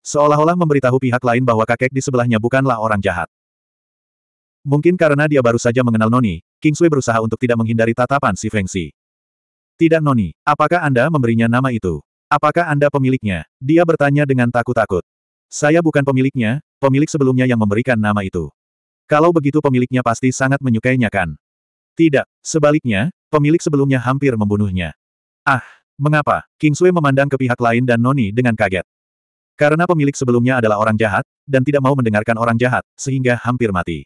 Seolah-olah memberitahu pihak lain bahwa kakek di sebelahnya bukanlah orang jahat. Mungkin karena dia baru saja mengenal Noni, King Sui berusaha untuk tidak menghindari tatapan si Feng Xi. Tidak Noni, apakah Anda memberinya nama itu? Apakah Anda pemiliknya? Dia bertanya dengan takut-takut. Saya bukan pemiliknya, pemilik sebelumnya yang memberikan nama itu. Kalau begitu pemiliknya pasti sangat menyukainya kan? Tidak, sebaliknya, pemilik sebelumnya hampir membunuhnya. Ah, mengapa? King Sui memandang ke pihak lain dan Noni dengan kaget. Karena pemilik sebelumnya adalah orang jahat, dan tidak mau mendengarkan orang jahat, sehingga hampir mati.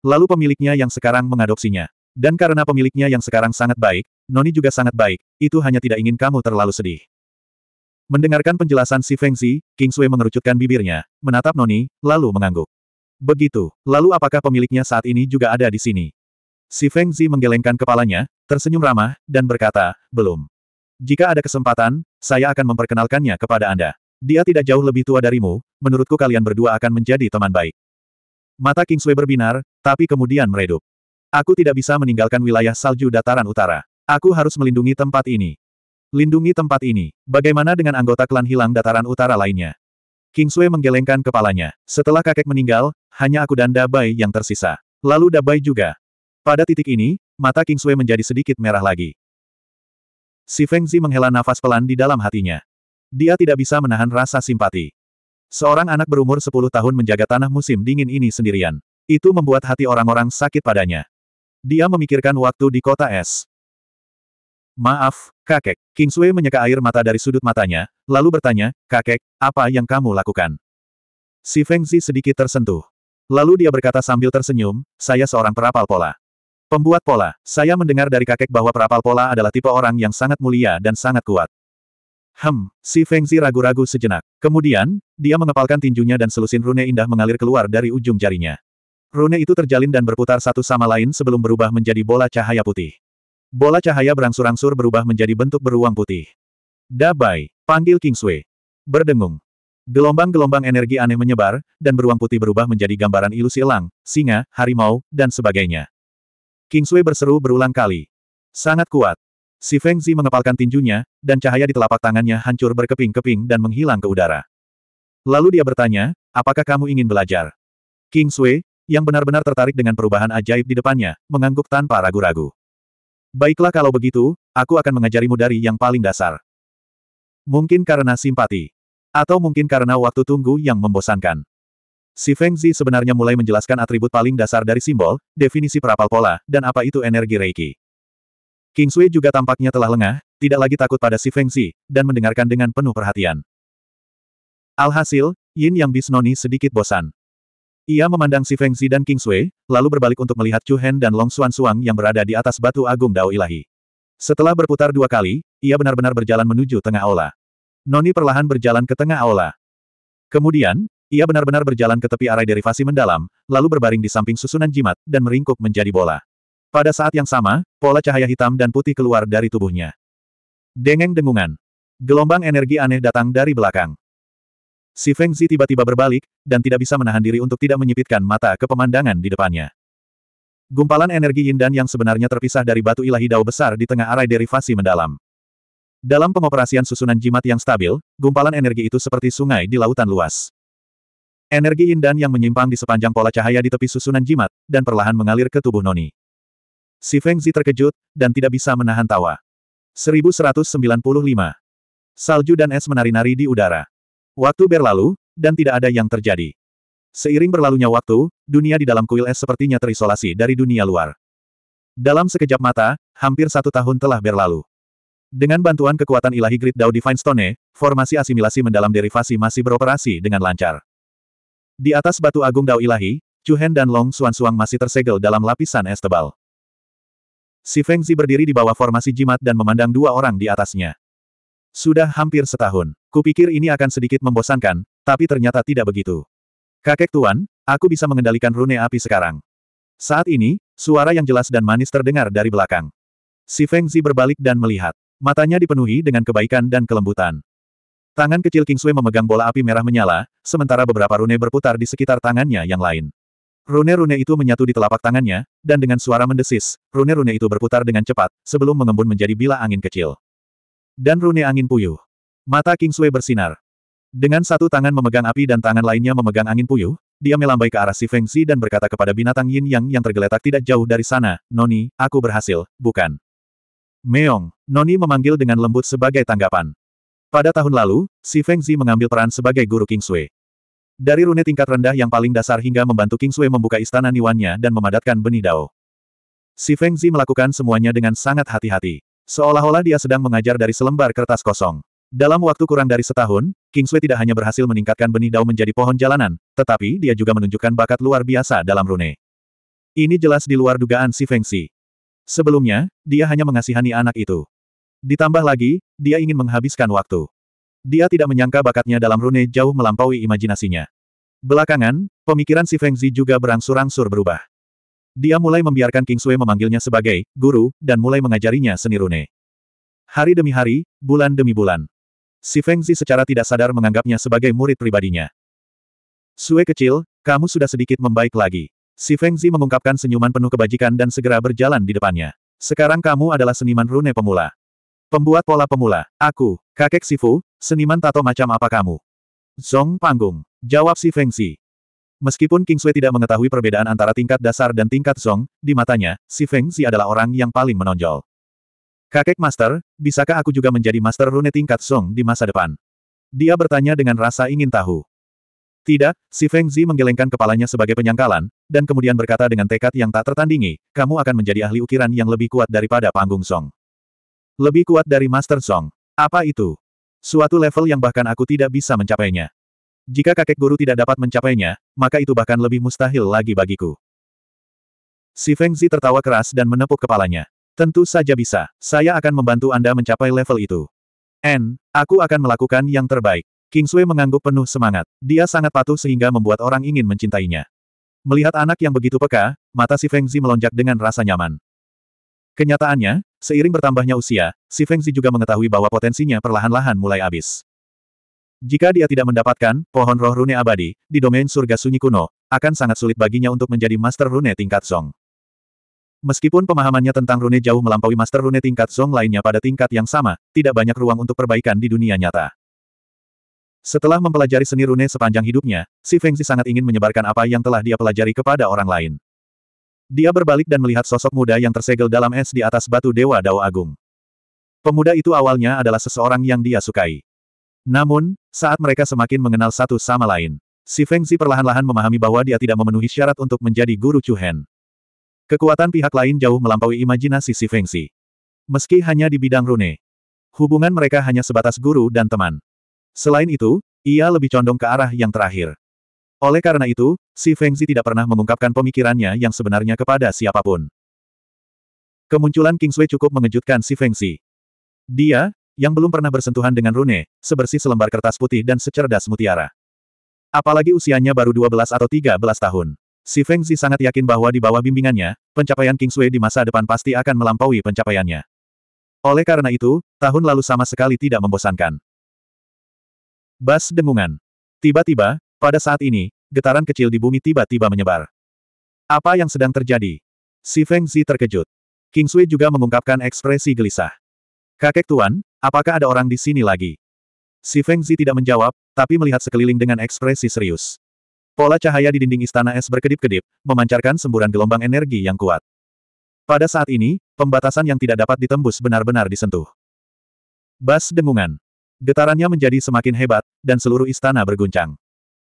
Lalu pemiliknya yang sekarang mengadopsinya. Dan karena pemiliknya yang sekarang sangat baik, Noni juga sangat baik, itu hanya tidak ingin kamu terlalu sedih. Mendengarkan penjelasan si Fengzi, King Sui mengerucutkan bibirnya, menatap Noni, lalu mengangguk. Begitu, lalu apakah pemiliknya saat ini juga ada di sini? Si Zi menggelengkan kepalanya, tersenyum ramah, dan berkata, belum. Jika ada kesempatan, saya akan memperkenalkannya kepada Anda. Dia tidak jauh lebih tua darimu, menurutku kalian berdua akan menjadi teman baik. Mata King Kingsway berbinar, tapi kemudian meredup. Aku tidak bisa meninggalkan wilayah salju dataran utara. Aku harus melindungi tempat ini. Lindungi tempat ini. Bagaimana dengan anggota klan hilang dataran utara lainnya? King Kingsway menggelengkan kepalanya. Setelah kakek meninggal, hanya aku dan Dabai yang tersisa. Lalu Dabai juga. Pada titik ini, mata King Kingsway menjadi sedikit merah lagi. Si Fengzi menghela nafas pelan di dalam hatinya. Dia tidak bisa menahan rasa simpati. Seorang anak berumur 10 tahun menjaga tanah musim dingin ini sendirian. Itu membuat hati orang-orang sakit padanya. Dia memikirkan waktu di kota es. Maaf, kakek. King Sui menyeka air mata dari sudut matanya, lalu bertanya, kakek, apa yang kamu lakukan? Si Fengzi sedikit tersentuh. Lalu dia berkata sambil tersenyum, saya seorang perapal pola. Pembuat pola, saya mendengar dari kakek bahwa perapal pola adalah tipe orang yang sangat mulia dan sangat kuat. Hem, si Fengzi ragu-ragu sejenak. Kemudian, dia mengepalkan tinjunya dan selusin rune indah mengalir keluar dari ujung jarinya. Rune itu terjalin dan berputar satu sama lain sebelum berubah menjadi bola cahaya putih. Bola cahaya berangsur-angsur berubah menjadi bentuk beruang putih. Dabai, panggil Kingsway. Berdengung. Gelombang-gelombang energi aneh menyebar, dan beruang putih berubah menjadi gambaran ilusi elang, singa, harimau, dan sebagainya. Kingsway berseru berulang kali. Sangat kuat. Si Feng Zi mengepalkan tinjunya, dan cahaya di telapak tangannya hancur berkeping-keping dan menghilang ke udara. Lalu dia bertanya, apakah kamu ingin belajar? King Sui, yang benar-benar tertarik dengan perubahan ajaib di depannya, mengangguk tanpa ragu-ragu. Baiklah kalau begitu, aku akan mengajarimu dari yang paling dasar. Mungkin karena simpati. Atau mungkin karena waktu tunggu yang membosankan. Si Feng Zi sebenarnya mulai menjelaskan atribut paling dasar dari simbol, definisi perapal pola, dan apa itu energi Reiki. King Sui juga tampaknya telah lengah, tidak lagi takut pada si Feng Xi, dan mendengarkan dengan penuh perhatian. Alhasil, Yin Yang Bisnoni sedikit bosan. Ia memandang si Feng Xi dan King Sui, lalu berbalik untuk melihat Chu Hen dan Long Xuan Suang yang berada di atas batu agung Dao Ilahi. Setelah berputar dua kali, ia benar-benar berjalan menuju tengah aula. Noni perlahan berjalan ke tengah aula. Kemudian, ia benar-benar berjalan ke tepi arai derivasi mendalam, lalu berbaring di samping susunan jimat, dan meringkuk menjadi bola. Pada saat yang sama, pola cahaya hitam dan putih keluar dari tubuhnya. Dengeng dengungan. Gelombang energi aneh datang dari belakang. Si Feng Zi tiba-tiba berbalik, dan tidak bisa menahan diri untuk tidak menyipitkan mata ke pemandangan di depannya. Gumpalan energi yin dan yang sebenarnya terpisah dari batu ilahi dao besar di tengah arai derivasi mendalam. Dalam pengoperasian susunan jimat yang stabil, gumpalan energi itu seperti sungai di lautan luas. Energi yin dan yang menyimpang di sepanjang pola cahaya di tepi susunan jimat, dan perlahan mengalir ke tubuh Noni. Si Feng Zi terkejut, dan tidak bisa menahan tawa. 1195. Salju dan es menari-nari di udara. Waktu berlalu, dan tidak ada yang terjadi. Seiring berlalunya waktu, dunia di dalam kuil es sepertinya terisolasi dari dunia luar. Dalam sekejap mata, hampir satu tahun telah berlalu. Dengan bantuan kekuatan ilahi Great Dao Divine Stone, formasi asimilasi mendalam derivasi masih beroperasi dengan lancar. Di atas batu agung Dao Ilahi, Chu Hen dan Long Suan Suang masih tersegel dalam lapisan es tebal. Si Fengzi berdiri di bawah formasi jimat dan memandang dua orang di atasnya. Sudah hampir setahun. Kupikir ini akan sedikit membosankan, tapi ternyata tidak begitu. Kakek Tuan, aku bisa mengendalikan rune api sekarang. Saat ini, suara yang jelas dan manis terdengar dari belakang. Si Fengzi berbalik dan melihat. Matanya dipenuhi dengan kebaikan dan kelembutan. Tangan kecil Kingsway memegang bola api merah menyala, sementara beberapa rune berputar di sekitar tangannya yang lain. Rune-rune itu menyatu di telapak tangannya, dan dengan suara mendesis, rune-rune itu berputar dengan cepat, sebelum mengembun menjadi bila angin kecil. Dan rune angin puyuh. Mata King Sui bersinar. Dengan satu tangan memegang api dan tangan lainnya memegang angin puyuh, dia melambai ke arah si Feng Xi dan berkata kepada binatang yin yang yang tergeletak tidak jauh dari sana, Noni, aku berhasil, bukan? Meong, Noni memanggil dengan lembut sebagai tanggapan. Pada tahun lalu, si Feng Zi mengambil peran sebagai guru King Sui. Dari rune tingkat rendah yang paling dasar hingga membantu King Sui membuka istana Niwannya dan memadatkan benih dao. Si Feng Zi melakukan semuanya dengan sangat hati-hati. Seolah-olah dia sedang mengajar dari selembar kertas kosong. Dalam waktu kurang dari setahun, King Sui tidak hanya berhasil meningkatkan benih dao menjadi pohon jalanan, tetapi dia juga menunjukkan bakat luar biasa dalam rune. Ini jelas di luar dugaan si Feng Zi. Sebelumnya, dia hanya mengasihani anak itu. Ditambah lagi, dia ingin menghabiskan waktu. Dia tidak menyangka bakatnya dalam rune jauh melampaui imajinasinya. Belakangan, pemikiran si Feng Zi juga berangsur-angsur berubah. Dia mulai membiarkan King Sui memanggilnya sebagai guru, dan mulai mengajarinya seni rune. Hari demi hari, bulan demi bulan. Si Feng Zi secara tidak sadar menganggapnya sebagai murid pribadinya. Sue kecil, kamu sudah sedikit membaik lagi. Si Feng Zi mengungkapkan senyuman penuh kebajikan dan segera berjalan di depannya. Sekarang kamu adalah seniman rune pemula. Pembuat pola pemula, aku. Kakek Sifu, seniman tato macam apa kamu? Song panggung. Jawab si Feng Xi. Meskipun King Sui tidak mengetahui perbedaan antara tingkat dasar dan tingkat Song, di matanya, si Feng Xi adalah orang yang paling menonjol. Kakek Master, bisakah aku juga menjadi Master Rune tingkat Song di masa depan? Dia bertanya dengan rasa ingin tahu. Tidak, si Feng Zi menggelengkan kepalanya sebagai penyangkalan, dan kemudian berkata dengan tekad yang tak tertandingi, kamu akan menjadi ahli ukiran yang lebih kuat daripada panggung Song. Lebih kuat dari Master Song. Apa itu? Suatu level yang bahkan aku tidak bisa mencapainya. Jika kakek guru tidak dapat mencapainya, maka itu bahkan lebih mustahil lagi bagiku. Si Fengzi tertawa keras dan menepuk kepalanya. Tentu saja bisa, saya akan membantu Anda mencapai level itu. N, aku akan melakukan yang terbaik. King Sui mengangguk penuh semangat. Dia sangat patuh sehingga membuat orang ingin mencintainya. Melihat anak yang begitu peka, mata si Fengzi melonjak dengan rasa nyaman. Kenyataannya, seiring bertambahnya usia, si Fengzi juga mengetahui bahwa potensinya perlahan-lahan mulai habis. Jika dia tidak mendapatkan pohon roh rune abadi di domain surga sunyi kuno, akan sangat sulit baginya untuk menjadi master rune tingkat Song. Meskipun pemahamannya tentang rune jauh melampaui master rune tingkat Song lainnya pada tingkat yang sama, tidak banyak ruang untuk perbaikan di dunia nyata. Setelah mempelajari seni rune sepanjang hidupnya, si Fengzi sangat ingin menyebarkan apa yang telah dia pelajari kepada orang lain. Dia berbalik dan melihat sosok muda yang tersegel dalam es di atas batu Dewa Dao Agung. Pemuda itu awalnya adalah seseorang yang dia sukai. Namun, saat mereka semakin mengenal satu sama lain, si Fengzi perlahan-lahan memahami bahwa dia tidak memenuhi syarat untuk menjadi guru Chuhen. Kekuatan pihak lain jauh melampaui imajinasi si Fengzi. Meski hanya di bidang rune, hubungan mereka hanya sebatas guru dan teman. Selain itu, ia lebih condong ke arah yang terakhir. Oleh karena itu, si Fengzi tidak pernah mengungkapkan pemikirannya yang sebenarnya kepada siapapun. Kemunculan King cukup mengejutkan si Fengzi. Dia, yang belum pernah bersentuhan dengan rune, sebersih selembar kertas putih dan secerdas mutiara. Apalagi usianya baru 12 atau 13 tahun. Si Fengzi sangat yakin bahwa di bawah bimbingannya, pencapaian King di masa depan pasti akan melampaui pencapaiannya. Oleh karena itu, tahun lalu sama sekali tidak membosankan. Bas dengungan. Tiba-tiba, pada saat ini, getaran kecil di bumi tiba-tiba menyebar. Apa yang sedang terjadi? Si Feng Zi terkejut. King Sui juga mengungkapkan ekspresi gelisah. Kakek Tuan, apakah ada orang di sini lagi? Si Feng Zi tidak menjawab, tapi melihat sekeliling dengan ekspresi serius. Pola cahaya di dinding istana es berkedip-kedip, memancarkan semburan gelombang energi yang kuat. Pada saat ini, pembatasan yang tidak dapat ditembus benar-benar disentuh. Bas dengungan. Getarannya menjadi semakin hebat, dan seluruh istana berguncang.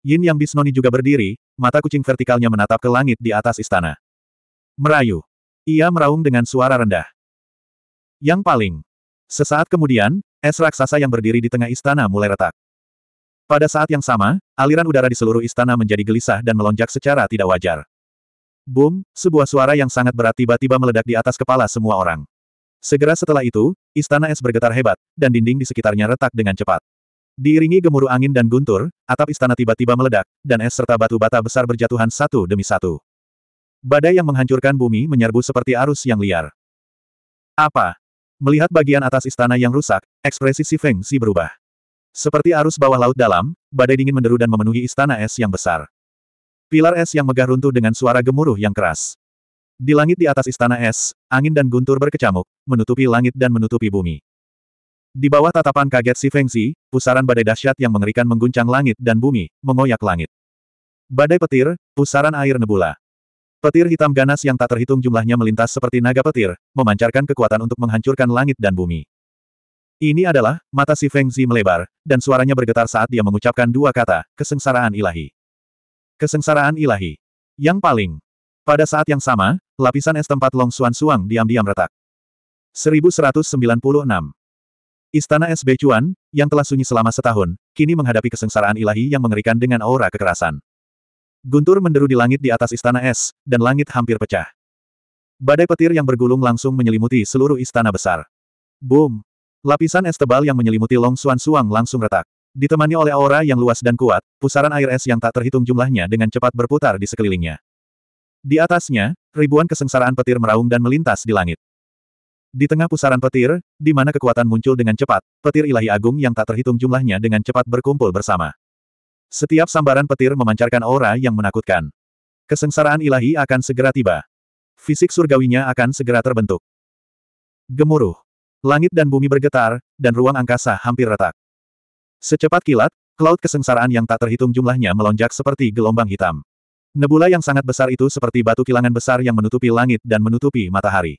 Yin Yang Bisnoni juga berdiri, mata kucing vertikalnya menatap ke langit di atas istana. Merayu. Ia meraung dengan suara rendah. Yang paling. Sesaat kemudian, es raksasa yang berdiri di tengah istana mulai retak. Pada saat yang sama, aliran udara di seluruh istana menjadi gelisah dan melonjak secara tidak wajar. Boom, sebuah suara yang sangat berat tiba-tiba meledak di atas kepala semua orang. Segera setelah itu, istana es bergetar hebat, dan dinding di sekitarnya retak dengan cepat. Diiringi gemuruh angin dan guntur, atap istana tiba-tiba meledak, dan es serta batu bata besar berjatuhan satu demi satu. Badai yang menghancurkan bumi menyerbu seperti arus yang liar. Apa? Melihat bagian atas istana yang rusak, ekspresi si Feng Si berubah. Seperti arus bawah laut dalam, badai dingin menderu dan memenuhi istana es yang besar. Pilar es yang megah runtuh dengan suara gemuruh yang keras. Di langit di atas istana es, angin dan guntur berkecamuk, menutupi langit dan menutupi bumi. Di bawah tatapan kaget si Feng pusaran badai dahsyat yang mengerikan mengguncang langit dan bumi, mengoyak langit. Badai petir, pusaran air nebula. Petir hitam ganas yang tak terhitung jumlahnya melintas seperti naga petir, memancarkan kekuatan untuk menghancurkan langit dan bumi. Ini adalah, mata si Feng melebar, dan suaranya bergetar saat dia mengucapkan dua kata, kesengsaraan ilahi. Kesengsaraan ilahi. Yang paling. Pada saat yang sama, lapisan es tempat Long Suan Suang diam-diam retak. 1196. Istana Es Chuan, yang telah sunyi selama setahun, kini menghadapi kesengsaraan ilahi yang mengerikan dengan aura kekerasan. Guntur menderu di langit di atas istana es, dan langit hampir pecah. Badai petir yang bergulung langsung menyelimuti seluruh istana besar. Boom! Lapisan es tebal yang menyelimuti Long Suan Suang langsung retak. Ditemani oleh aura yang luas dan kuat, pusaran air es yang tak terhitung jumlahnya dengan cepat berputar di sekelilingnya. Di atasnya, ribuan kesengsaraan petir meraung dan melintas di langit. Di tengah pusaran petir, di mana kekuatan muncul dengan cepat, petir ilahi agung yang tak terhitung jumlahnya dengan cepat berkumpul bersama. Setiap sambaran petir memancarkan aura yang menakutkan. Kesengsaraan ilahi akan segera tiba. Fisik surgawinya akan segera terbentuk. Gemuruh. Langit dan bumi bergetar, dan ruang angkasa hampir retak. Secepat kilat, Cloud kesengsaraan yang tak terhitung jumlahnya melonjak seperti gelombang hitam. Nebula yang sangat besar itu seperti batu kilangan besar yang menutupi langit dan menutupi matahari.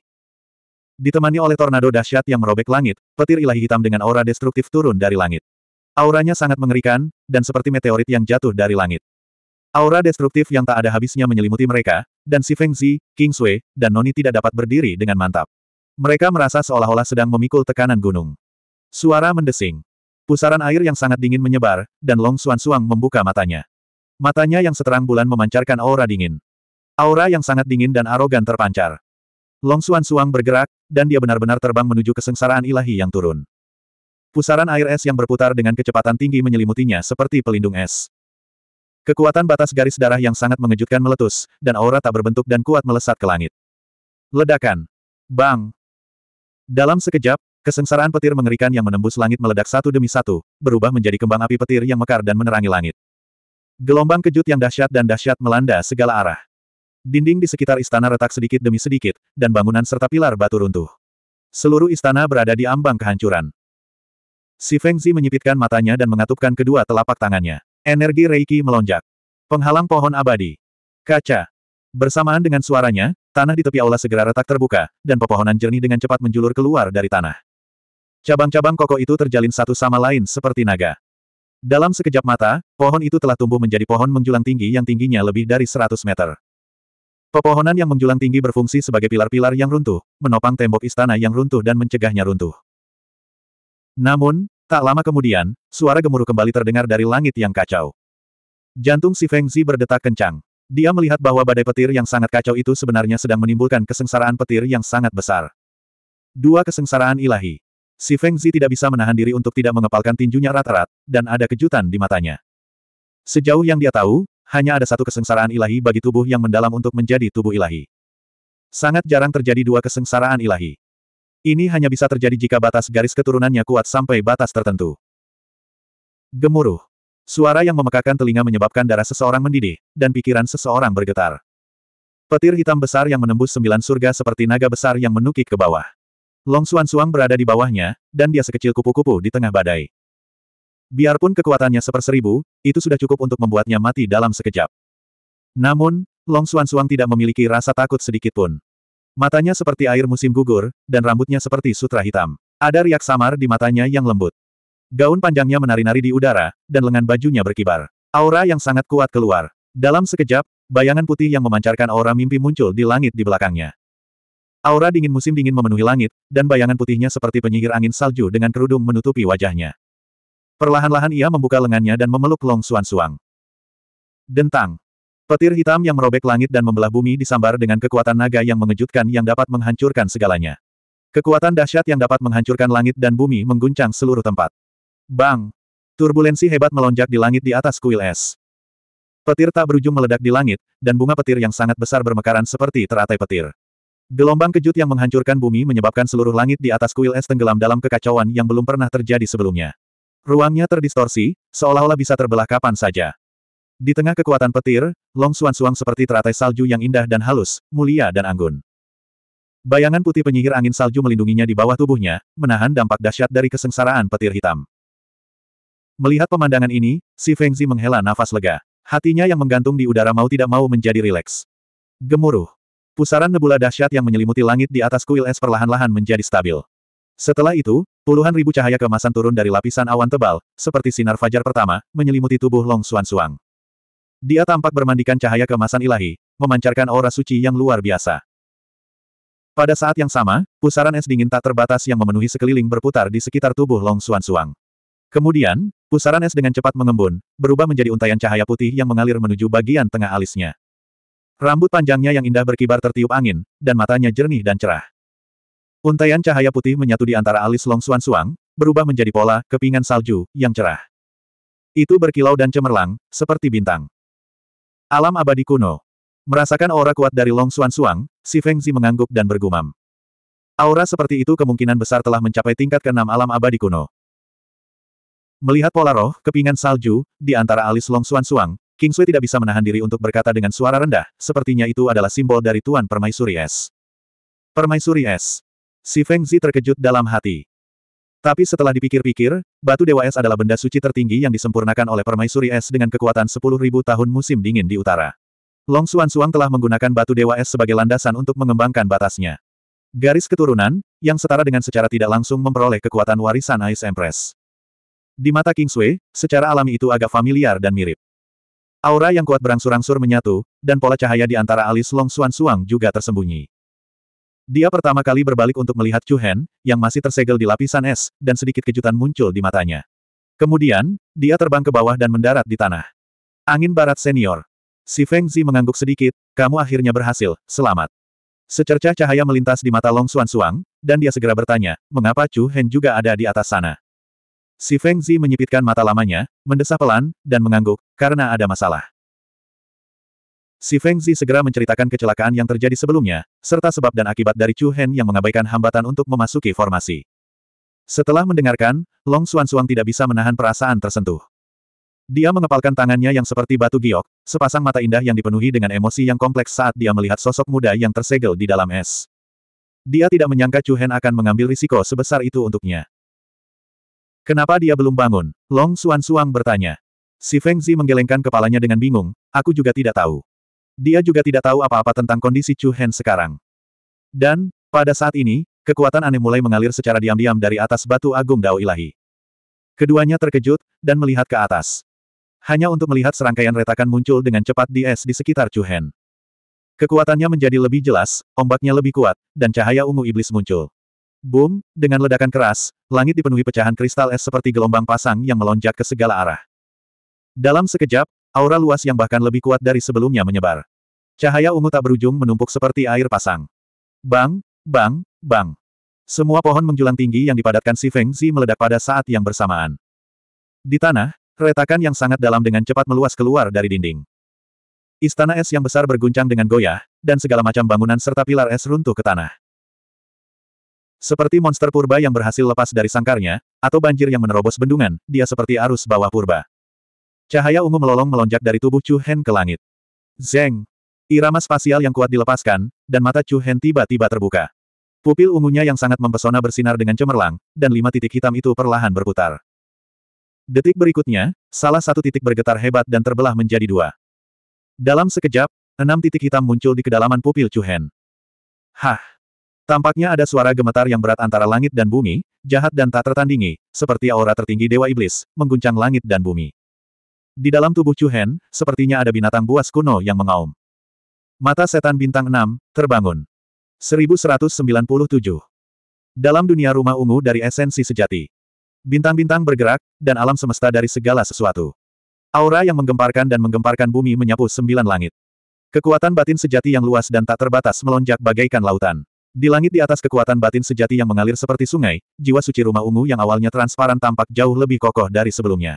Ditemani oleh tornado dahsyat yang merobek langit, petir ilahi hitam dengan aura destruktif turun dari langit. Auranya sangat mengerikan, dan seperti meteorit yang jatuh dari langit. Aura destruktif yang tak ada habisnya menyelimuti mereka, dan si Feng Zi, King Sui, dan Noni tidak dapat berdiri dengan mantap. Mereka merasa seolah-olah sedang memikul tekanan gunung. Suara mendesing. Pusaran air yang sangat dingin menyebar, dan Long Suan Suang membuka matanya. Matanya yang seterang bulan memancarkan aura dingin. Aura yang sangat dingin dan arogan terpancar. Long Xuan Suang bergerak, dan dia benar-benar terbang menuju kesengsaraan ilahi yang turun. Pusaran air es yang berputar dengan kecepatan tinggi menyelimutinya seperti pelindung es. Kekuatan batas garis darah yang sangat mengejutkan meletus, dan aura tak berbentuk dan kuat melesat ke langit. Ledakan. Bang. Dalam sekejap, kesengsaraan petir mengerikan yang menembus langit meledak satu demi satu, berubah menjadi kembang api petir yang mekar dan menerangi langit. Gelombang kejut yang dahsyat dan dahsyat melanda segala arah. Dinding di sekitar istana retak sedikit demi sedikit, dan bangunan serta pilar batu runtuh. Seluruh istana berada di ambang kehancuran. Si Fengzi menyipitkan matanya dan mengatupkan kedua telapak tangannya. Energi Reiki melonjak. Penghalang pohon abadi. Kaca. Bersamaan dengan suaranya, tanah di tepi aula segera retak terbuka, dan pepohonan jernih dengan cepat menjulur keluar dari tanah. Cabang-cabang kokoh itu terjalin satu sama lain seperti naga. Dalam sekejap mata, pohon itu telah tumbuh menjadi pohon menjulang tinggi yang tingginya lebih dari 100 meter. Pepohonan yang menjulang tinggi berfungsi sebagai pilar-pilar yang runtuh, menopang tembok istana yang runtuh dan mencegahnya runtuh. Namun, tak lama kemudian, suara gemuruh kembali terdengar dari langit yang kacau. Jantung si Feng Zi berdetak kencang. Dia melihat bahwa badai petir yang sangat kacau itu sebenarnya sedang menimbulkan kesengsaraan petir yang sangat besar. Dua kesengsaraan ilahi. Si Feng Zi tidak bisa menahan diri untuk tidak mengepalkan tinjunya rata rat dan ada kejutan di matanya. Sejauh yang dia tahu, hanya ada satu kesengsaraan ilahi bagi tubuh yang mendalam untuk menjadi tubuh ilahi. Sangat jarang terjadi dua kesengsaraan ilahi. Ini hanya bisa terjadi jika batas garis keturunannya kuat sampai batas tertentu. Gemuruh. Suara yang memekakan telinga menyebabkan darah seseorang mendidih, dan pikiran seseorang bergetar. Petir hitam besar yang menembus sembilan surga seperti naga besar yang menukik ke bawah. Long Suan Suang berada di bawahnya, dan dia sekecil kupu-kupu di tengah badai. Biarpun kekuatannya seperseribu, itu sudah cukup untuk membuatnya mati dalam sekejap. Namun, Long Suan Suang tidak memiliki rasa takut sedikitpun. Matanya seperti air musim gugur, dan rambutnya seperti sutra hitam. Ada riak samar di matanya yang lembut. Gaun panjangnya menari-nari di udara, dan lengan bajunya berkibar. Aura yang sangat kuat keluar. Dalam sekejap, bayangan putih yang memancarkan aura mimpi muncul di langit di belakangnya. Aura dingin musim dingin memenuhi langit, dan bayangan putihnya seperti penyihir angin salju dengan kerudung menutupi wajahnya. Perlahan-lahan ia membuka lengannya dan memeluk Long Suan Suang. Dentang. Petir hitam yang merobek langit dan membelah bumi disambar dengan kekuatan naga yang mengejutkan yang dapat menghancurkan segalanya. Kekuatan dahsyat yang dapat menghancurkan langit dan bumi mengguncang seluruh tempat. Bang! Turbulensi hebat melonjak di langit di atas kuil es. Petir tak berujung meledak di langit, dan bunga petir yang sangat besar bermekaran seperti teratai petir. Gelombang kejut yang menghancurkan bumi menyebabkan seluruh langit di atas kuil es tenggelam dalam kekacauan yang belum pernah terjadi sebelumnya. Ruangnya terdistorsi, seolah-olah bisa terbelah kapan saja. Di tengah kekuatan petir, Long Suan-Suang seperti teratai salju yang indah dan halus, mulia dan anggun. Bayangan putih penyihir angin salju melindunginya di bawah tubuhnya, menahan dampak dahsyat dari kesengsaraan petir hitam. Melihat pemandangan ini, si Fengzi menghela nafas lega. Hatinya yang menggantung di udara mau tidak mau menjadi rileks. Gemuruh. Pusaran nebula dahsyat yang menyelimuti langit di atas kuil es perlahan-lahan menjadi stabil. Setelah itu, puluhan ribu cahaya kemasan turun dari lapisan awan tebal, seperti sinar fajar pertama, menyelimuti tubuh Long Xuan Suang. Dia tampak bermandikan cahaya kemasan ilahi, memancarkan aura suci yang luar biasa. Pada saat yang sama, pusaran es dingin tak terbatas yang memenuhi sekeliling berputar di sekitar tubuh Long Xuan Suang. Kemudian, pusaran es dengan cepat mengembun, berubah menjadi untayan cahaya putih yang mengalir menuju bagian tengah alisnya. Rambut panjangnya yang indah berkibar tertiup angin, dan matanya jernih dan cerah. Untaian cahaya putih menyatu di antara alis Long Suan Suang, berubah menjadi pola, kepingan salju, yang cerah. Itu berkilau dan cemerlang, seperti bintang. Alam abadi kuno. Merasakan aura kuat dari Long Suan Suang, si Feng Zi mengangguk dan bergumam. Aura seperti itu kemungkinan besar telah mencapai tingkat keenam alam abadi kuno. Melihat pola roh, kepingan salju, di antara alis Long Suan Suang, King Sui tidak bisa menahan diri untuk berkata dengan suara rendah, sepertinya itu adalah simbol dari Tuan Permaisuri Es. Permaisuri Es. Si Feng Zi terkejut dalam hati. Tapi setelah dipikir-pikir, batu dewa es adalah benda suci tertinggi yang disempurnakan oleh permaisuri es dengan kekuatan 10.000 tahun musim dingin di utara. Long Xuan Suang telah menggunakan batu dewa es sebagai landasan untuk mengembangkan batasnya. Garis keturunan, yang setara dengan secara tidak langsung memperoleh kekuatan warisan Ice Empress. Di mata King Sui, secara alami itu agak familiar dan mirip. Aura yang kuat berangsur-angsur menyatu, dan pola cahaya di antara alis Long Xuan Suang juga tersembunyi. Dia pertama kali berbalik untuk melihat Chu Hen, yang masih tersegel di lapisan es, dan sedikit kejutan muncul di matanya. Kemudian, dia terbang ke bawah dan mendarat di tanah. Angin barat senior. Si Feng Zi mengangguk sedikit, kamu akhirnya berhasil, selamat. Secercah cahaya melintas di mata Long Xuan Suang, dan dia segera bertanya, mengapa Chu Hen juga ada di atas sana? Si Feng Zi menyipitkan mata lamanya, mendesah pelan, dan mengangguk, karena ada masalah. Si Feng Zi segera menceritakan kecelakaan yang terjadi sebelumnya, serta sebab dan akibat dari Chu Hen yang mengabaikan hambatan untuk memasuki formasi. Setelah mendengarkan, Long Xuan Xuan tidak bisa menahan perasaan tersentuh. Dia mengepalkan tangannya yang seperti batu giok, sepasang mata indah yang dipenuhi dengan emosi yang kompleks saat dia melihat sosok muda yang tersegel di dalam es. Dia tidak menyangka Chu Hen akan mengambil risiko sebesar itu untuknya. Kenapa dia belum bangun? Long Xuan Xuan bertanya. Si Feng Zi menggelengkan kepalanya dengan bingung, aku juga tidak tahu. Dia juga tidak tahu apa-apa tentang kondisi Chu Hen sekarang. Dan, pada saat ini, kekuatan aneh mulai mengalir secara diam-diam dari atas batu agung Dao Ilahi. Keduanya terkejut, dan melihat ke atas. Hanya untuk melihat serangkaian retakan muncul dengan cepat di es di sekitar Chu Hen. Kekuatannya menjadi lebih jelas, ombaknya lebih kuat, dan cahaya ungu iblis muncul. Boom, dengan ledakan keras, langit dipenuhi pecahan kristal es seperti gelombang pasang yang melonjak ke segala arah. Dalam sekejap, Aura luas yang bahkan lebih kuat dari sebelumnya menyebar. Cahaya ungu tak berujung menumpuk seperti air pasang. Bang, bang, bang. Semua pohon menjulang tinggi yang dipadatkan si Feng Zi meledak pada saat yang bersamaan. Di tanah, retakan yang sangat dalam dengan cepat meluas keluar dari dinding. Istana es yang besar berguncang dengan goyah, dan segala macam bangunan serta pilar es runtuh ke tanah. Seperti monster purba yang berhasil lepas dari sangkarnya, atau banjir yang menerobos bendungan, dia seperti arus bawah purba. Cahaya ungu melolong melonjak dari tubuh Chu Hen ke langit. Zeng! Irama spasial yang kuat dilepaskan, dan mata Chu Hen tiba-tiba terbuka. Pupil ungunya yang sangat mempesona bersinar dengan cemerlang, dan lima titik hitam itu perlahan berputar. Detik berikutnya, salah satu titik bergetar hebat dan terbelah menjadi dua. Dalam sekejap, enam titik hitam muncul di kedalaman pupil Chu Hen. Hah! Tampaknya ada suara gemetar yang berat antara langit dan bumi, jahat dan tak tertandingi, seperti aura tertinggi Dewa Iblis, mengguncang langit dan bumi. Di dalam tubuh Chu Hen, sepertinya ada binatang buas kuno yang mengaum. Mata setan bintang 6, terbangun. 1197. Dalam dunia rumah ungu dari esensi sejati. Bintang-bintang bergerak, dan alam semesta dari segala sesuatu. Aura yang menggemparkan dan menggemparkan bumi menyapu sembilan langit. Kekuatan batin sejati yang luas dan tak terbatas melonjak bagaikan lautan. Di langit di atas kekuatan batin sejati yang mengalir seperti sungai, jiwa suci rumah ungu yang awalnya transparan tampak jauh lebih kokoh dari sebelumnya.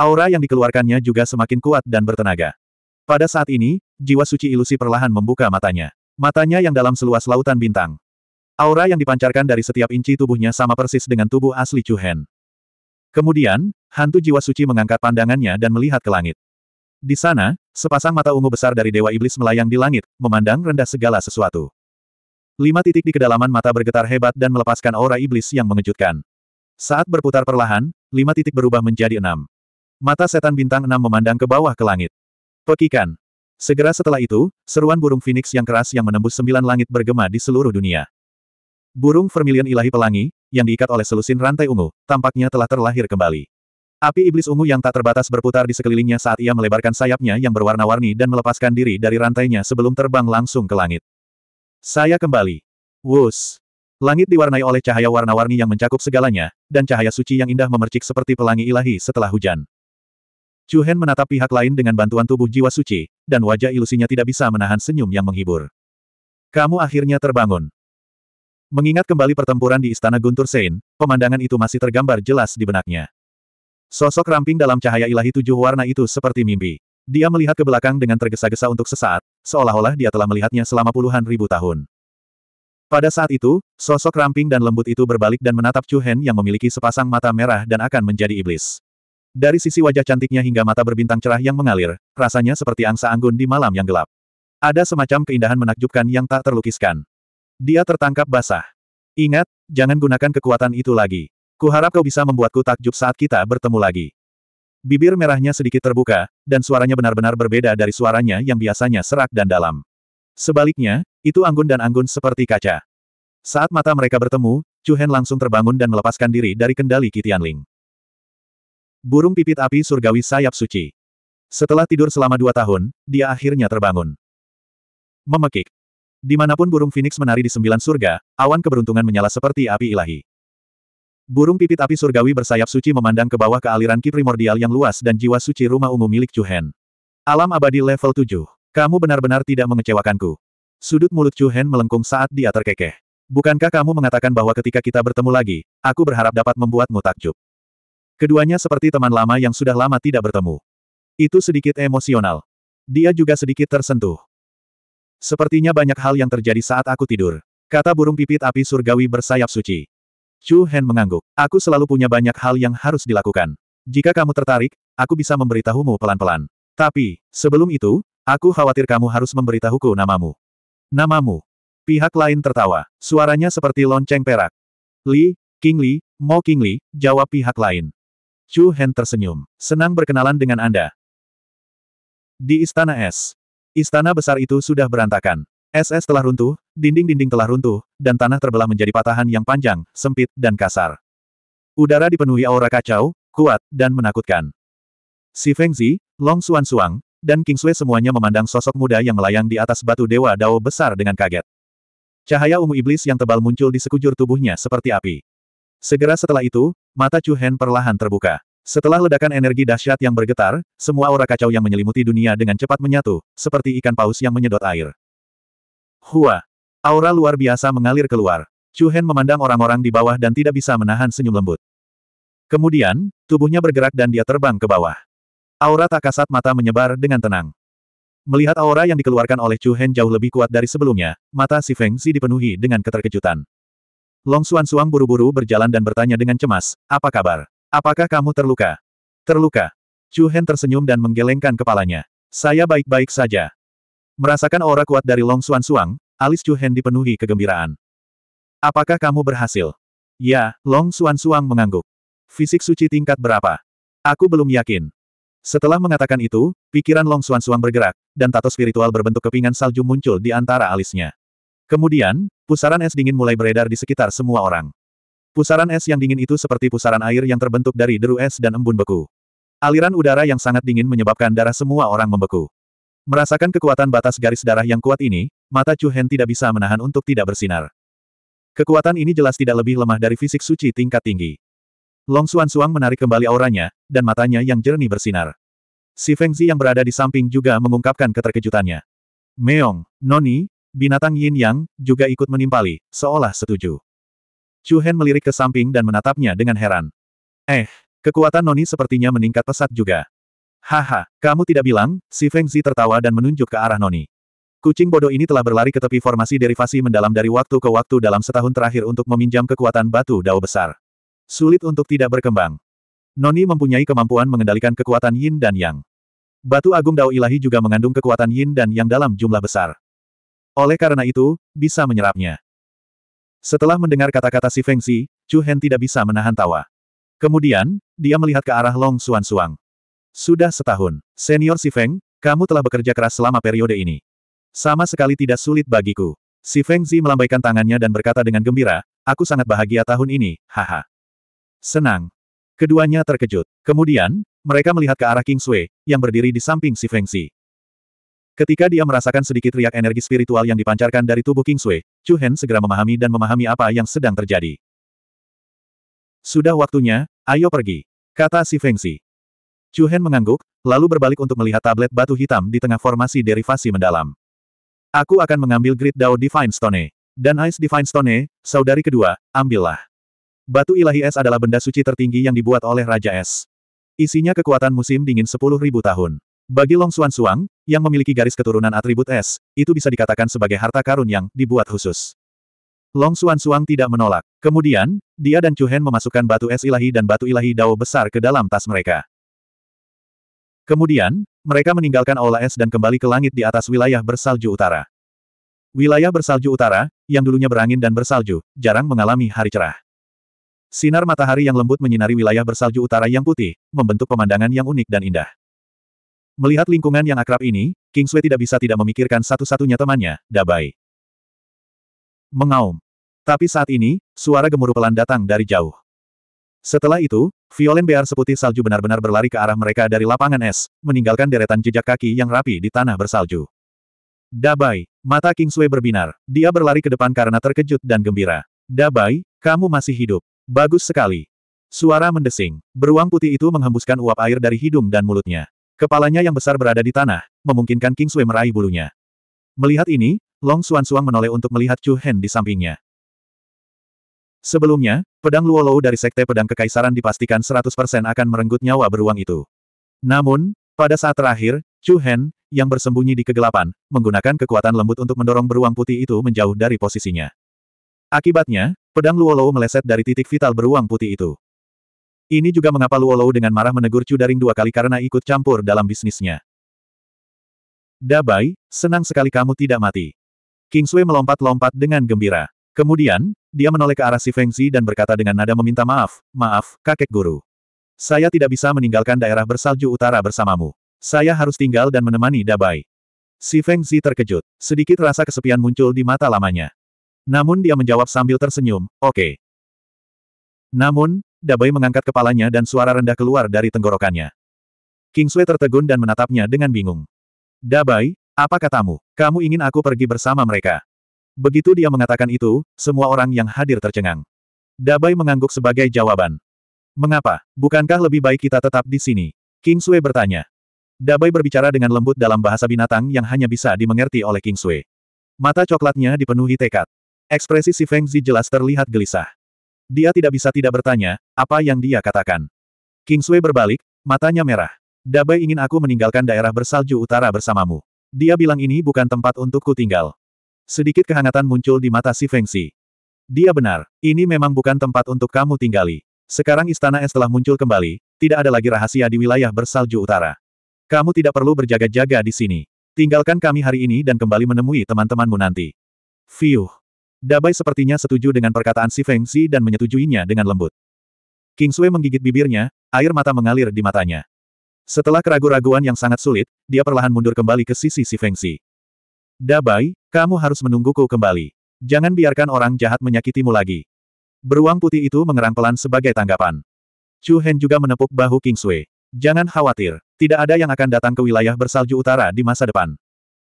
Aura yang dikeluarkannya juga semakin kuat dan bertenaga. Pada saat ini, jiwa suci ilusi perlahan membuka matanya. Matanya yang dalam seluas lautan bintang. Aura yang dipancarkan dari setiap inci tubuhnya sama persis dengan tubuh asli Chu Hen. Kemudian, hantu jiwa suci mengangkat pandangannya dan melihat ke langit. Di sana, sepasang mata ungu besar dari Dewa Iblis melayang di langit, memandang rendah segala sesuatu. Lima titik di kedalaman mata bergetar hebat dan melepaskan aura iblis yang mengejutkan. Saat berputar perlahan, lima titik berubah menjadi enam. Mata setan bintang enam memandang ke bawah ke langit. Pekikan. Segera setelah itu, seruan burung phoenix yang keras yang menembus sembilan langit bergema di seluruh dunia. Burung vermilion ilahi pelangi, yang diikat oleh selusin rantai ungu, tampaknya telah terlahir kembali. Api iblis ungu yang tak terbatas berputar di sekelilingnya saat ia melebarkan sayapnya yang berwarna-warni dan melepaskan diri dari rantainya sebelum terbang langsung ke langit. Saya kembali. Wus. Langit diwarnai oleh cahaya warna-warni yang mencakup segalanya, dan cahaya suci yang indah memercik seperti pelangi ilahi setelah hujan. Chu Hen menatap pihak lain dengan bantuan tubuh jiwa suci, dan wajah ilusinya tidak bisa menahan senyum yang menghibur. Kamu akhirnya terbangun. Mengingat kembali pertempuran di Istana Guntur Sein, pemandangan itu masih tergambar jelas di benaknya. Sosok ramping dalam cahaya ilahi tujuh warna itu seperti mimpi. Dia melihat ke belakang dengan tergesa-gesa untuk sesaat, seolah-olah dia telah melihatnya selama puluhan ribu tahun. Pada saat itu, sosok ramping dan lembut itu berbalik dan menatap Chu Hen yang memiliki sepasang mata merah dan akan menjadi iblis. Dari sisi wajah cantiknya hingga mata berbintang cerah yang mengalir, rasanya seperti angsa anggun di malam yang gelap. Ada semacam keindahan menakjubkan yang tak terlukiskan. Dia tertangkap basah. Ingat, jangan gunakan kekuatan itu lagi. Kuharap kau bisa membuatku takjub saat kita bertemu lagi. Bibir merahnya sedikit terbuka, dan suaranya benar-benar berbeda dari suaranya yang biasanya serak dan dalam. Sebaliknya, itu anggun dan anggun seperti kaca. Saat mata mereka bertemu, Chu Hen langsung terbangun dan melepaskan diri dari kendali Kitianling. Burung pipit api surgawi sayap suci. Setelah tidur selama dua tahun, dia akhirnya terbangun. Memekik. Dimanapun burung Phoenix menari di sembilan surga, awan keberuntungan menyala seperti api ilahi. Burung pipit api surgawi bersayap suci memandang ke bawah ke aliran ki primordial yang luas dan jiwa suci rumah ungu milik Chuhen. Alam abadi level 7. Kamu benar-benar tidak mengecewakanku. Sudut mulut Chuhen melengkung saat dia terkekeh. Bukankah kamu mengatakan bahwa ketika kita bertemu lagi, aku berharap dapat membuatmu takjub? Keduanya seperti teman lama yang sudah lama tidak bertemu. Itu sedikit emosional. Dia juga sedikit tersentuh. Sepertinya banyak hal yang terjadi saat aku tidur. Kata burung pipit api surgawi bersayap suci. Chu Hen mengangguk. Aku selalu punya banyak hal yang harus dilakukan. Jika kamu tertarik, aku bisa memberitahumu pelan-pelan. Tapi, sebelum itu, aku khawatir kamu harus memberitahuku namamu. Namamu. Pihak lain tertawa. Suaranya seperti lonceng perak. Li, King Li, Mo King Li, jawab pihak lain. Chu Hen tersenyum. Senang berkenalan dengan Anda. Di Istana Es. Istana besar itu sudah berantakan. SS telah runtuh, dinding-dinding telah runtuh, dan tanah terbelah menjadi patahan yang panjang, sempit, dan kasar. Udara dipenuhi aura kacau, kuat, dan menakutkan. Si Feng Zi, Long Suan Suang, dan King Sui semuanya memandang sosok muda yang melayang di atas batu dewa dao besar dengan kaget. Cahaya ungu iblis yang tebal muncul di sekujur tubuhnya seperti api. Segera setelah itu, Mata Chu Hen perlahan terbuka. Setelah ledakan energi dahsyat yang bergetar, semua aura kacau yang menyelimuti dunia dengan cepat menyatu, seperti ikan paus yang menyedot air. Hua! Aura luar biasa mengalir keluar. Chu Hen memandang orang-orang di bawah dan tidak bisa menahan senyum lembut. Kemudian, tubuhnya bergerak dan dia terbang ke bawah. Aura tak kasat mata menyebar dengan tenang. Melihat aura yang dikeluarkan oleh Chu Hen jauh lebih kuat dari sebelumnya, mata si Feng dipenuhi dengan keterkejutan. Long Suan Suang buru-buru berjalan dan bertanya dengan cemas, apa kabar? Apakah kamu terluka? Terluka. Chu Hen tersenyum dan menggelengkan kepalanya. Saya baik-baik saja. Merasakan aura kuat dari Long Suan Suang, alis Chu Hen dipenuhi kegembiraan. Apakah kamu berhasil? Ya, Long Suan Suang mengangguk. Fisik suci tingkat berapa? Aku belum yakin. Setelah mengatakan itu, pikiran Long Suan Suang bergerak, dan tato spiritual berbentuk kepingan salju muncul di antara alisnya. Kemudian, pusaran es dingin mulai beredar di sekitar semua orang. Pusaran es yang dingin itu seperti pusaran air yang terbentuk dari deru es dan embun beku. Aliran udara yang sangat dingin menyebabkan darah semua orang membeku. Merasakan kekuatan batas garis darah yang kuat ini, mata Chu Hen tidak bisa menahan untuk tidak bersinar. Kekuatan ini jelas tidak lebih lemah dari fisik suci tingkat tinggi. Long Suan Suang menarik kembali auranya, dan matanya yang jernih bersinar. Si Feng Zi yang berada di samping juga mengungkapkan keterkejutannya. Meong, Noni, Binatang Yin Yang juga ikut menimpali, seolah setuju. Chu Hen melirik ke samping dan menatapnya dengan heran. Eh, kekuatan Noni sepertinya meningkat pesat juga. Haha, kamu tidak bilang, si Feng Zi tertawa dan menunjuk ke arah Noni. Kucing bodoh ini telah berlari ke tepi formasi derivasi mendalam dari waktu ke waktu dalam setahun terakhir untuk meminjam kekuatan batu dao besar. Sulit untuk tidak berkembang. Noni mempunyai kemampuan mengendalikan kekuatan yin dan yang. Batu agung dao ilahi juga mengandung kekuatan yin dan yang dalam jumlah besar. Oleh karena itu, bisa menyerapnya. Setelah mendengar kata-kata si Feng Xi, Chu Hen tidak bisa menahan tawa. Kemudian, dia melihat ke arah Long Xuan Suang. Sudah setahun, senior si Feng, kamu telah bekerja keras selama periode ini. Sama sekali tidak sulit bagiku. Si Feng Zi melambaikan tangannya dan berkata dengan gembira, aku sangat bahagia tahun ini, haha. Senang. Keduanya terkejut. Kemudian, mereka melihat ke arah King Sui, yang berdiri di samping si Feng Zi. Ketika dia merasakan sedikit riak energi spiritual yang dipancarkan dari tubuh King Sui, Chu Hen segera memahami dan memahami apa yang sedang terjadi. Sudah waktunya, ayo pergi, kata si Fengsi. Chu Hen mengangguk, lalu berbalik untuk melihat tablet batu hitam di tengah formasi derivasi mendalam. Aku akan mengambil Grid Dao Divine Stone. Dan Ice Divine Stone, saudari kedua, ambillah. Batu ilahi es adalah benda suci tertinggi yang dibuat oleh Raja Es. Isinya kekuatan musim dingin 10.000 tahun. Bagi Long Xuan Suang, yang memiliki garis keturunan atribut es, itu bisa dikatakan sebagai harta karun yang dibuat khusus. Long Xuan Suang tidak menolak. Kemudian, dia dan Chu Hen memasukkan batu es ilahi dan batu ilahi dao besar ke dalam tas mereka. Kemudian, mereka meninggalkan aula es dan kembali ke langit di atas wilayah bersalju utara. Wilayah bersalju utara, yang dulunya berangin dan bersalju, jarang mengalami hari cerah. Sinar matahari yang lembut menyinari wilayah bersalju utara yang putih, membentuk pemandangan yang unik dan indah. Melihat lingkungan yang akrab ini, King Sui tidak bisa tidak memikirkan satu-satunya temannya, Dabai. Mengaum. Tapi saat ini, suara gemuruh pelan datang dari jauh. Setelah itu, Violen Bear seputih salju benar-benar berlari ke arah mereka dari lapangan es, meninggalkan deretan jejak kaki yang rapi di tanah bersalju. Dabai, mata King Sui berbinar, dia berlari ke depan karena terkejut dan gembira. Dabai, kamu masih hidup. Bagus sekali. Suara mendesing, beruang putih itu menghembuskan uap air dari hidung dan mulutnya. Kepalanya yang besar berada di tanah, memungkinkan King Sui meraih bulunya. Melihat ini, Long Xuan Suang menoleh untuk melihat Chu Hen di sampingnya. Sebelumnya, pedang Luolou dari Sekte Pedang Kekaisaran dipastikan 100% akan merenggut nyawa beruang itu. Namun, pada saat terakhir, Chu Hen, yang bersembunyi di kegelapan, menggunakan kekuatan lembut untuk mendorong beruang putih itu menjauh dari posisinya. Akibatnya, pedang Luolou meleset dari titik vital beruang putih itu. Ini juga mengapa Luolou dengan marah menegur Chu Daring dua kali karena ikut campur dalam bisnisnya. Dabai, senang sekali kamu tidak mati. King Sui melompat-lompat dengan gembira. Kemudian, dia menoleh ke arah si Feng Zi dan berkata dengan nada meminta maaf, maaf, kakek guru. Saya tidak bisa meninggalkan daerah bersalju utara bersamamu. Saya harus tinggal dan menemani Dabai. Si Feng Zi terkejut. Sedikit rasa kesepian muncul di mata lamanya. Namun dia menjawab sambil tersenyum, oke. Okay. Namun, Dabai mengangkat kepalanya dan suara rendah keluar dari tenggorokannya. King Sui tertegun dan menatapnya dengan bingung. Dabai, apa katamu? Kamu ingin aku pergi bersama mereka? Begitu dia mengatakan itu, semua orang yang hadir tercengang. Dabai mengangguk sebagai jawaban. Mengapa? Bukankah lebih baik kita tetap di sini? King Sui bertanya. Dabai berbicara dengan lembut dalam bahasa binatang yang hanya bisa dimengerti oleh King Sui. Mata coklatnya dipenuhi tekad. Ekspresi si Feng Zi jelas terlihat gelisah. Dia tidak bisa tidak bertanya, apa yang dia katakan. King Sui berbalik, matanya merah. Dabai ingin aku meninggalkan daerah bersalju utara bersamamu. Dia bilang ini bukan tempat untukku tinggal. Sedikit kehangatan muncul di mata si Feng Fengsi. Dia benar, ini memang bukan tempat untuk kamu tinggali. Sekarang istana es telah muncul kembali, tidak ada lagi rahasia di wilayah bersalju utara. Kamu tidak perlu berjaga-jaga di sini. Tinggalkan kami hari ini dan kembali menemui teman-temanmu nanti. Fiuh. Dabai sepertinya setuju dengan perkataan si Feng Si dan menyetujuinya dengan lembut. King Sui menggigit bibirnya, air mata mengalir di matanya. Setelah keraguan-raguan yang sangat sulit, dia perlahan mundur kembali ke sisi si Feng Si. Dabai, kamu harus menungguku kembali. Jangan biarkan orang jahat menyakitimu lagi. Beruang putih itu mengerang pelan sebagai tanggapan. Chu Hen juga menepuk bahu King Sui. Jangan khawatir, tidak ada yang akan datang ke wilayah bersalju utara di masa depan.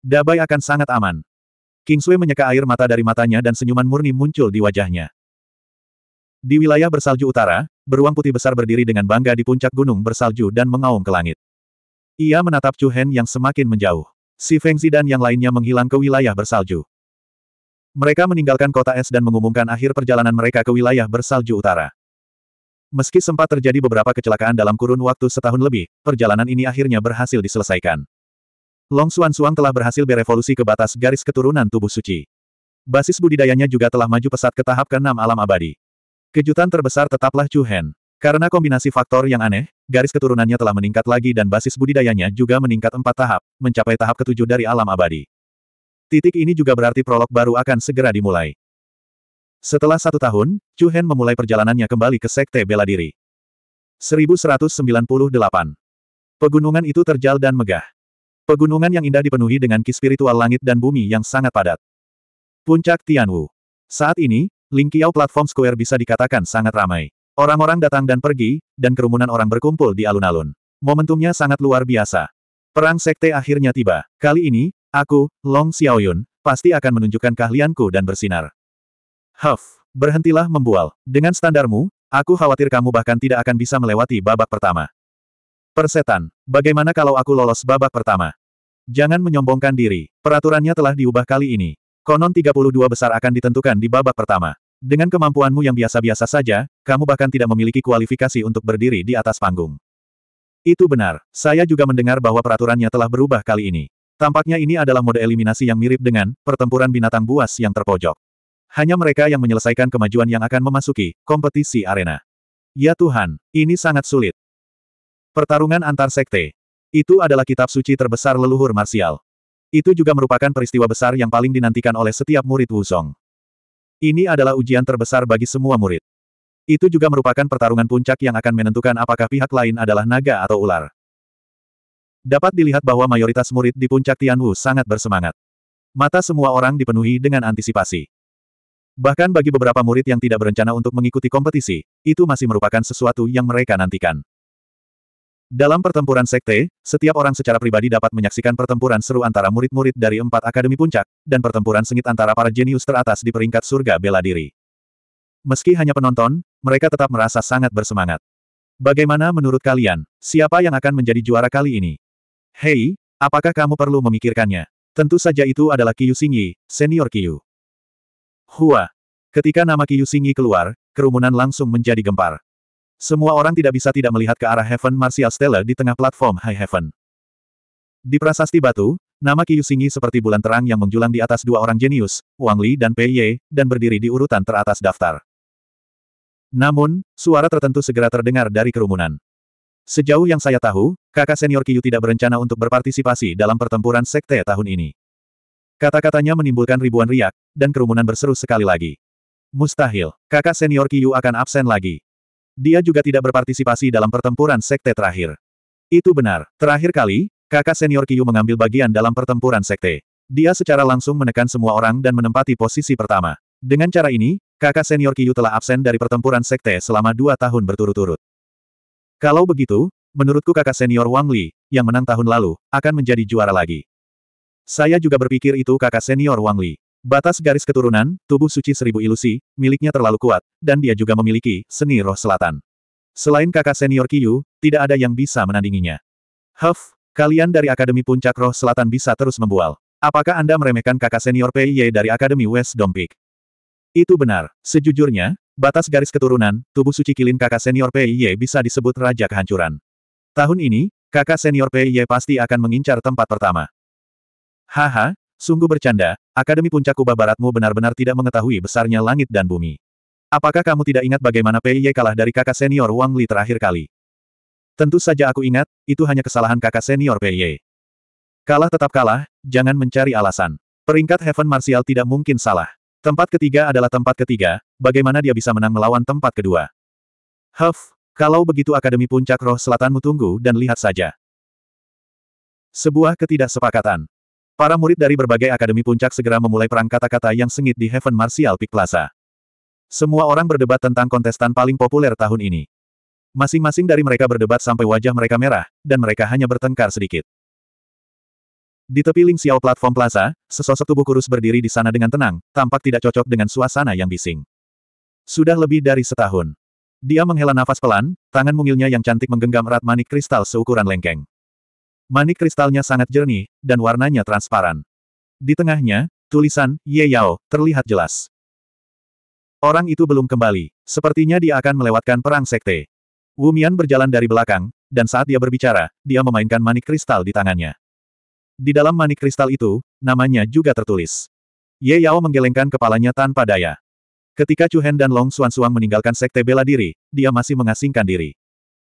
Dabai akan sangat aman. King Sui menyeka air mata dari matanya dan senyuman murni muncul di wajahnya. Di wilayah bersalju utara, beruang putih besar berdiri dengan bangga di puncak gunung bersalju dan mengaum ke langit. Ia menatap Chu Hen yang semakin menjauh. Si Fengzi dan yang lainnya menghilang ke wilayah bersalju. Mereka meninggalkan kota es dan mengumumkan akhir perjalanan mereka ke wilayah bersalju utara. Meski sempat terjadi beberapa kecelakaan dalam kurun waktu setahun lebih, perjalanan ini akhirnya berhasil diselesaikan. Long Xuan Suang telah berhasil berevolusi ke batas garis keturunan tubuh suci. Basis budidayanya juga telah maju pesat ke tahap keenam alam abadi. Kejutan terbesar tetaplah Chu Hen. Karena kombinasi faktor yang aneh, garis keturunannya telah meningkat lagi dan basis budidayanya juga meningkat empat tahap, mencapai tahap ketujuh dari alam abadi. Titik ini juga berarti prolog baru akan segera dimulai. Setelah satu tahun, Chu Hen memulai perjalanannya kembali ke Sekte Bela Diri. 1198 Pegunungan itu terjal dan megah. Pegunungan yang indah dipenuhi dengan ki spiritual langit dan bumi yang sangat padat. Puncak Tianwu. Saat ini, Lingqiao Platform Square bisa dikatakan sangat ramai. Orang-orang datang dan pergi, dan kerumunan orang berkumpul di alun-alun. Momentumnya sangat luar biasa. Perang sekte akhirnya tiba. Kali ini, aku, Long Xiaoyun, pasti akan menunjukkan keahlianku dan bersinar. Huff, berhentilah membual. Dengan standarmu, aku khawatir kamu bahkan tidak akan bisa melewati babak pertama. Persetan, bagaimana kalau aku lolos babak pertama? Jangan menyombongkan diri, peraturannya telah diubah kali ini. Konon 32 besar akan ditentukan di babak pertama. Dengan kemampuanmu yang biasa-biasa saja, kamu bahkan tidak memiliki kualifikasi untuk berdiri di atas panggung. Itu benar, saya juga mendengar bahwa peraturannya telah berubah kali ini. Tampaknya ini adalah mode eliminasi yang mirip dengan pertempuran binatang buas yang terpojok. Hanya mereka yang menyelesaikan kemajuan yang akan memasuki kompetisi arena. Ya Tuhan, ini sangat sulit. Pertarungan antar sekte. Itu adalah kitab suci terbesar leluhur marsial. Itu juga merupakan peristiwa besar yang paling dinantikan oleh setiap murid Wuzong. Ini adalah ujian terbesar bagi semua murid. Itu juga merupakan pertarungan puncak yang akan menentukan apakah pihak lain adalah naga atau ular. Dapat dilihat bahwa mayoritas murid di puncak Tianwu sangat bersemangat. Mata semua orang dipenuhi dengan antisipasi. Bahkan bagi beberapa murid yang tidak berencana untuk mengikuti kompetisi, itu masih merupakan sesuatu yang mereka nantikan. Dalam pertempuran sekte, setiap orang secara pribadi dapat menyaksikan pertempuran seru antara murid-murid dari empat akademi puncak, dan pertempuran sengit antara para jenius teratas di peringkat surga bela diri. Meski hanya penonton, mereka tetap merasa sangat bersemangat. Bagaimana menurut kalian, siapa yang akan menjadi juara kali ini? Hei, apakah kamu perlu memikirkannya? Tentu saja itu adalah Kiyu Singyi, senior Kiyu. Hua. Ketika nama Kiyu Singyi keluar, kerumunan langsung menjadi gempar. Semua orang tidak bisa tidak melihat ke arah Heaven Martial Stella di tengah platform High Heaven. Di prasasti batu, nama Qiyu Xingyi seperti bulan terang yang menjulang di atas dua orang jenius, Wang Li dan Pei Ye, dan berdiri di urutan teratas daftar. Namun, suara tertentu segera terdengar dari kerumunan. Sejauh yang saya tahu, kakak senior Qiyu tidak berencana untuk berpartisipasi dalam pertempuran sekte tahun ini. Kata-katanya menimbulkan ribuan riak, dan kerumunan berseru sekali lagi. Mustahil, kakak senior Qiyu akan absen lagi. Dia juga tidak berpartisipasi dalam pertempuran sekte terakhir. Itu benar. Terakhir kali, kakak senior Kiyu mengambil bagian dalam pertempuran sekte. Dia secara langsung menekan semua orang dan menempati posisi pertama. Dengan cara ini, kakak senior Kiyu telah absen dari pertempuran sekte selama dua tahun berturut-turut. Kalau begitu, menurutku kakak senior Wang Li, yang menang tahun lalu, akan menjadi juara lagi. Saya juga berpikir itu kakak senior Wang Li. Batas garis keturunan, tubuh suci seribu ilusi, miliknya terlalu kuat, dan dia juga memiliki seni roh selatan. Selain kakak senior Kiyu, tidak ada yang bisa menandinginya. Huff, kalian dari Akademi Puncak Roh Selatan bisa terus membual. Apakah Anda meremehkan kakak senior ye dari Akademi West Dompik? Itu benar. Sejujurnya, batas garis keturunan, tubuh suci kilin kakak senior ye bisa disebut Raja Kehancuran. Tahun ini, kakak senior ye pasti akan mengincar tempat pertama. Haha, sungguh bercanda, Akademi Puncak Kubah Baratmu benar-benar tidak mengetahui besarnya langit dan bumi. Apakah kamu tidak ingat bagaimana Pei Ye kalah dari kakak senior Wang Li terakhir kali? Tentu saja aku ingat, itu hanya kesalahan kakak senior Ye. Kalah tetap kalah, jangan mencari alasan. Peringkat Heaven Martial tidak mungkin salah. Tempat ketiga adalah tempat ketiga, bagaimana dia bisa menang melawan tempat kedua? Huff, kalau begitu Akademi Puncak Roh Selatanmu tunggu dan lihat saja. Sebuah ketidaksepakatan. Para murid dari berbagai akademi puncak segera memulai perang kata-kata yang sengit di Heaven Martial Peak Plaza. Semua orang berdebat tentang kontestan paling populer tahun ini. Masing-masing dari mereka berdebat sampai wajah mereka merah, dan mereka hanya bertengkar sedikit. Di tepi Ling Xiao platform plaza, sesosok tubuh kurus berdiri di sana dengan tenang, tampak tidak cocok dengan suasana yang bising. Sudah lebih dari setahun. Dia menghela nafas pelan, tangan mungilnya yang cantik menggenggam erat manik kristal seukuran lengkeng. Manik kristalnya sangat jernih, dan warnanya transparan. Di tengahnya, tulisan, Ye Yao, terlihat jelas. Orang itu belum kembali. Sepertinya dia akan melewatkan perang sekte. Wu Mian berjalan dari belakang, dan saat dia berbicara, dia memainkan manik kristal di tangannya. Di dalam manik kristal itu, namanya juga tertulis. Ye Yao menggelengkan kepalanya tanpa daya. Ketika Chu Hen dan Long Xuan Xuan meninggalkan sekte bela diri, dia masih mengasingkan diri.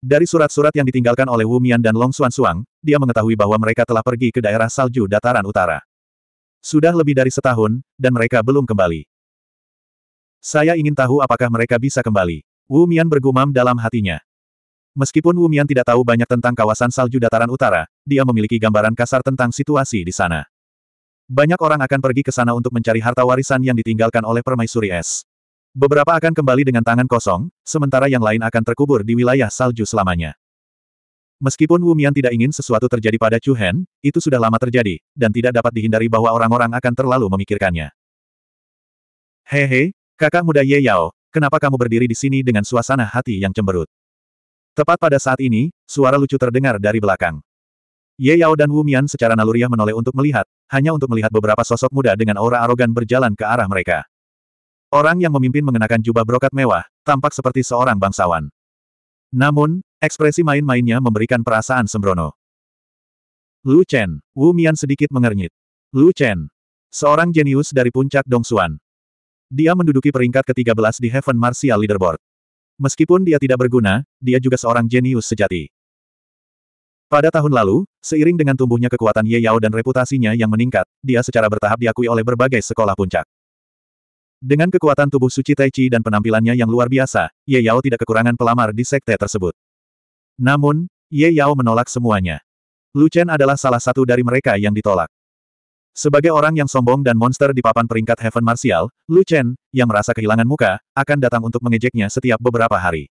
Dari surat-surat yang ditinggalkan oleh Wu Mian dan Long Xuan Xuan dia mengetahui bahwa mereka telah pergi ke daerah salju dataran utara. Sudah lebih dari setahun, dan mereka belum kembali. Saya ingin tahu apakah mereka bisa kembali. Wu Mian bergumam dalam hatinya. Meskipun Wu Mian tidak tahu banyak tentang kawasan salju dataran utara, dia memiliki gambaran kasar tentang situasi di sana. Banyak orang akan pergi ke sana untuk mencari harta warisan yang ditinggalkan oleh permaisuri es. Beberapa akan kembali dengan tangan kosong, sementara yang lain akan terkubur di wilayah salju selamanya. Meskipun Wu Mian tidak ingin sesuatu terjadi pada Chu Hen, itu sudah lama terjadi, dan tidak dapat dihindari bahwa orang-orang akan terlalu memikirkannya. Hehe, kakak muda Ye Yao, kenapa kamu berdiri di sini dengan suasana hati yang cemberut? Tepat pada saat ini, suara lucu terdengar dari belakang. Ye Yao dan Wu Mian secara naluriah menoleh untuk melihat, hanya untuk melihat beberapa sosok muda dengan aura arogan berjalan ke arah mereka. Orang yang memimpin mengenakan jubah brokat mewah, tampak seperti seorang bangsawan. Namun, Ekspresi main-mainnya memberikan perasaan sembrono. Lu Chen, Wu Mian sedikit mengernyit. Lu Chen, seorang jenius dari puncak Dongsuan. Dia menduduki peringkat ke-13 di Heaven Martial Leaderboard. Meskipun dia tidak berguna, dia juga seorang jenius sejati. Pada tahun lalu, seiring dengan tumbuhnya kekuatan Ye Yao dan reputasinya yang meningkat, dia secara bertahap diakui oleh berbagai sekolah puncak. Dengan kekuatan tubuh suci Tai Chi dan penampilannya yang luar biasa, Ye Yao tidak kekurangan pelamar di sekte tersebut. Namun, Ye Yao menolak semuanya. Lu Chen adalah salah satu dari mereka yang ditolak. Sebagai orang yang sombong dan monster di papan peringkat Heaven Martial, Lu Chen, yang merasa kehilangan muka, akan datang untuk mengejeknya setiap beberapa hari.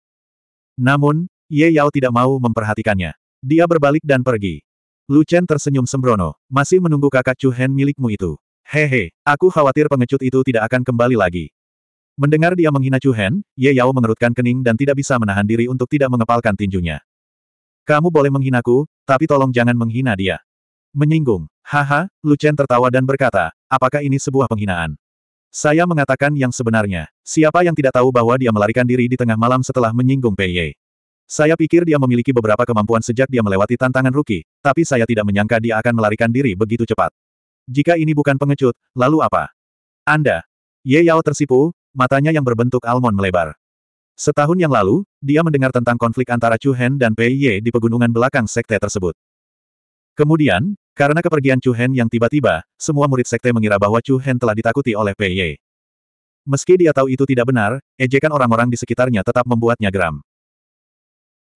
Namun, Ye Yao tidak mau memperhatikannya. Dia berbalik dan pergi. Lu Chen tersenyum sembrono, masih menunggu kakak Chu Hen milikmu itu. Hehe, aku khawatir pengecut itu tidak akan kembali lagi. Mendengar dia menghina Chu Hen, Ye Yao mengerutkan kening dan tidak bisa menahan diri untuk tidak mengepalkan tinjunya. Kamu boleh menghinaku, tapi tolong jangan menghina dia. Menyinggung. Haha, Lu Chen tertawa dan berkata, apakah ini sebuah penghinaan? Saya mengatakan yang sebenarnya. Siapa yang tidak tahu bahwa dia melarikan diri di tengah malam setelah menyinggung Pei Ye? Saya pikir dia memiliki beberapa kemampuan sejak dia melewati tantangan Ruki, tapi saya tidak menyangka dia akan melarikan diri begitu cepat. Jika ini bukan pengecut, lalu apa? Anda. Ye Yao tersipu, matanya yang berbentuk almond melebar. Setahun yang lalu, dia mendengar tentang konflik antara Chu Hen dan Pei Ye di pegunungan belakang sekte tersebut. Kemudian, karena kepergian Chu Hen yang tiba-tiba, semua murid sekte mengira bahwa Chu Hen telah ditakuti oleh Pei Ye. Meski dia tahu itu tidak benar, ejekan orang-orang di sekitarnya tetap membuatnya geram.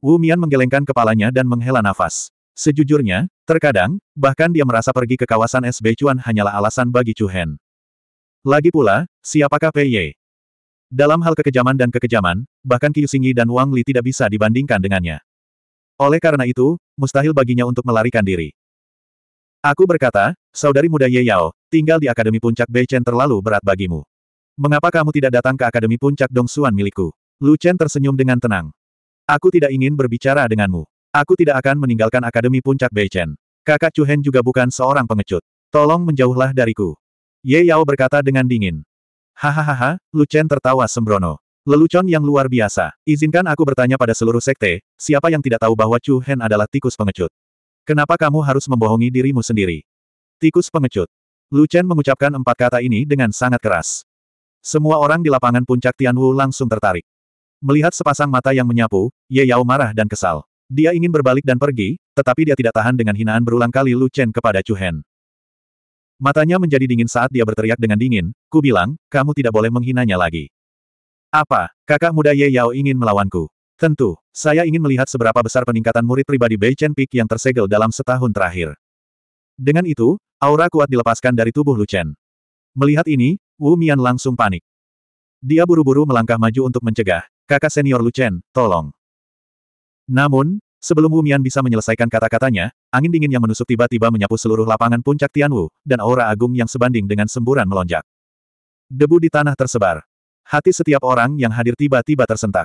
Wu Mian menggelengkan kepalanya dan menghela nafas. Sejujurnya, terkadang, bahkan dia merasa pergi ke kawasan SB Cuan hanyalah alasan bagi Chu Hen. Lagi pula, siapakah Pei Ye? Dalam hal kekejaman dan kekejaman, bahkan Qiu Xingyi dan Wang Li tidak bisa dibandingkan dengannya. Oleh karena itu, mustahil baginya untuk melarikan diri. Aku berkata, saudari muda Ye Yao, tinggal di Akademi Puncak Beichen terlalu berat bagimu. Mengapa kamu tidak datang ke Akademi Puncak Dongsuan milikku? Lu Chen tersenyum dengan tenang. Aku tidak ingin berbicara denganmu. Aku tidak akan meninggalkan Akademi Puncak Beichen. Kakak Chu Hen juga bukan seorang pengecut. Tolong menjauhlah dariku. Ye Yao berkata dengan dingin. Hahaha, Lu Chen tertawa sembrono. Lelucon yang luar biasa. Izinkan aku bertanya pada seluruh sekte, siapa yang tidak tahu bahwa Chu Hen adalah tikus pengecut? Kenapa kamu harus membohongi dirimu sendiri? Tikus pengecut. Lu Chen mengucapkan empat kata ini dengan sangat keras. Semua orang di lapangan puncak Tianwu langsung tertarik. Melihat sepasang mata yang menyapu, Ye Yao marah dan kesal. Dia ingin berbalik dan pergi, tetapi dia tidak tahan dengan hinaan berulang kali Lu Chen kepada Chu Hen. Matanya menjadi dingin saat dia berteriak dengan dingin, ku bilang, kamu tidak boleh menghinanya lagi. Apa, kakak muda Ye Yao ingin melawanku? Tentu, saya ingin melihat seberapa besar peningkatan murid pribadi Bei Chen Pik yang tersegel dalam setahun terakhir. Dengan itu, aura kuat dilepaskan dari tubuh Lu Chen. Melihat ini, Wu Mian langsung panik. Dia buru-buru melangkah maju untuk mencegah, kakak senior Lu Chen, tolong. Namun, Sebelum Wu Mian bisa menyelesaikan kata-katanya, angin dingin yang menusuk tiba-tiba menyapu seluruh lapangan puncak Tianwu, dan aura agung yang sebanding dengan semburan melonjak. Debu di tanah tersebar. Hati setiap orang yang hadir tiba-tiba tersentak.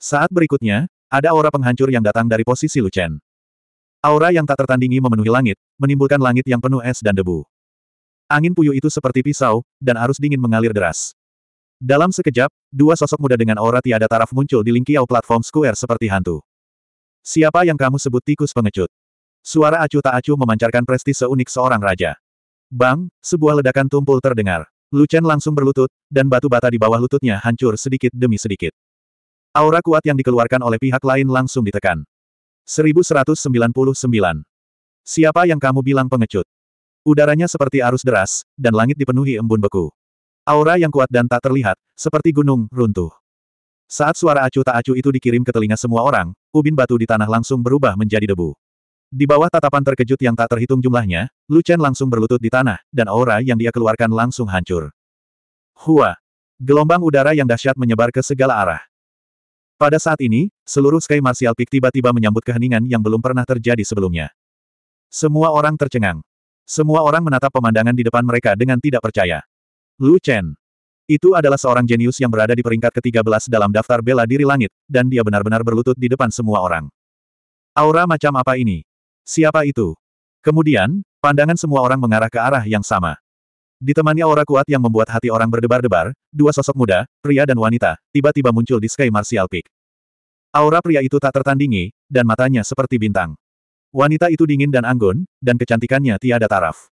Saat berikutnya, ada aura penghancur yang datang dari posisi Luchen. Aura yang tak tertandingi memenuhi langit, menimbulkan langit yang penuh es dan debu. Angin puyuh itu seperti pisau, dan arus dingin mengalir deras. Dalam sekejap, dua sosok muda dengan aura tiada taraf muncul di lingkiau platform square seperti hantu. Siapa yang kamu sebut tikus pengecut? Suara acuh tak acuh memancarkan prestise unik seorang raja. Bang, sebuah ledakan tumpul terdengar. Lucen langsung berlutut, dan batu bata di bawah lututnya hancur sedikit demi sedikit. Aura kuat yang dikeluarkan oleh pihak lain langsung ditekan. 1199. Siapa yang kamu bilang pengecut? Udaranya seperti arus deras, dan langit dipenuhi embun beku. Aura yang kuat dan tak terlihat, seperti gunung, runtuh. Saat suara acuh tak acuh itu dikirim ke telinga semua orang, ubin batu di tanah langsung berubah menjadi debu. Di bawah tatapan terkejut yang tak terhitung jumlahnya, Lu Chen langsung berlutut di tanah, dan aura yang dia keluarkan langsung hancur. Hua! Gelombang udara yang dahsyat menyebar ke segala arah. Pada saat ini, seluruh Sky Martial Peak tiba-tiba menyambut keheningan yang belum pernah terjadi sebelumnya. Semua orang tercengang. Semua orang menatap pemandangan di depan mereka dengan tidak percaya. Lu Chen. Itu adalah seorang jenius yang berada di peringkat ke-13 dalam daftar bela diri langit, dan dia benar-benar berlutut di depan semua orang. Aura macam apa ini? Siapa itu? Kemudian, pandangan semua orang mengarah ke arah yang sama. Ditemani aura kuat yang membuat hati orang berdebar-debar, dua sosok muda, pria dan wanita, tiba-tiba muncul di Sky Martial Peak. Aura pria itu tak tertandingi, dan matanya seperti bintang. Wanita itu dingin dan anggun, dan kecantikannya tiada taraf.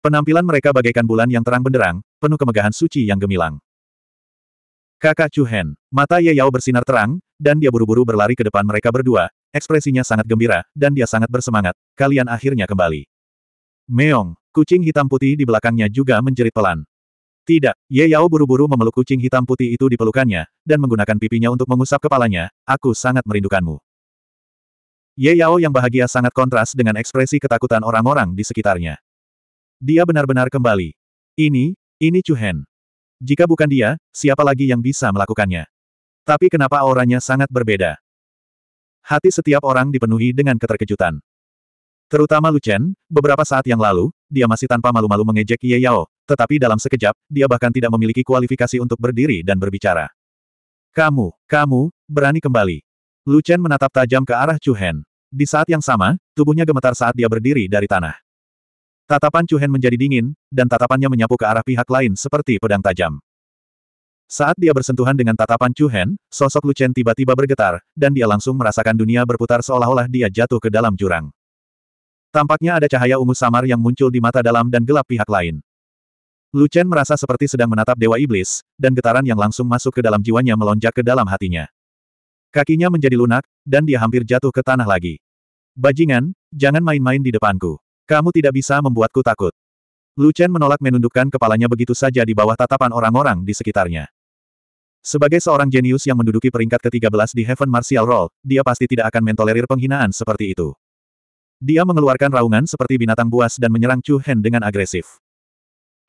Penampilan mereka bagaikan bulan yang terang benderang, penuh kemegahan suci yang gemilang. Kakak Chu Hen, mata Ye Yao bersinar terang, dan dia buru-buru berlari ke depan mereka berdua, ekspresinya sangat gembira, dan dia sangat bersemangat, kalian akhirnya kembali. Meong, kucing hitam putih di belakangnya juga menjerit pelan. Tidak, Ye Yao buru-buru memeluk kucing hitam putih itu di pelukannya, dan menggunakan pipinya untuk mengusap kepalanya, aku sangat merindukanmu. Ye Yao yang bahagia sangat kontras dengan ekspresi ketakutan orang-orang di sekitarnya. Dia benar-benar kembali. Ini, ini Chu Hen. Jika bukan dia, siapa lagi yang bisa melakukannya? Tapi kenapa auranya sangat berbeda? Hati setiap orang dipenuhi dengan keterkejutan. Terutama Lu Chen, beberapa saat yang lalu, dia masih tanpa malu-malu mengejek Ye Yao, tetapi dalam sekejap, dia bahkan tidak memiliki kualifikasi untuk berdiri dan berbicara. Kamu, kamu, berani kembali. Lu Chen menatap tajam ke arah Chu Hen. Di saat yang sama, tubuhnya gemetar saat dia berdiri dari tanah. Tatapan Hen menjadi dingin, dan tatapannya menyapu ke arah pihak lain seperti pedang tajam. Saat dia bersentuhan dengan tatapan Hen, sosok Lucen tiba-tiba bergetar, dan dia langsung merasakan dunia berputar seolah-olah dia jatuh ke dalam jurang. Tampaknya ada cahaya ungu samar yang muncul di mata dalam dan gelap pihak lain. Lucen merasa seperti sedang menatap Dewa Iblis, dan getaran yang langsung masuk ke dalam jiwanya melonjak ke dalam hatinya. Kakinya menjadi lunak, dan dia hampir jatuh ke tanah lagi. Bajingan, jangan main-main di depanku. Kamu tidak bisa membuatku takut. Lu Chen menolak menundukkan kepalanya begitu saja di bawah tatapan orang-orang di sekitarnya. Sebagai seorang jenius yang menduduki peringkat ke-13 di Heaven Martial Roll, dia pasti tidak akan mentolerir penghinaan seperti itu. Dia mengeluarkan raungan seperti binatang buas dan menyerang Chu Hen dengan agresif.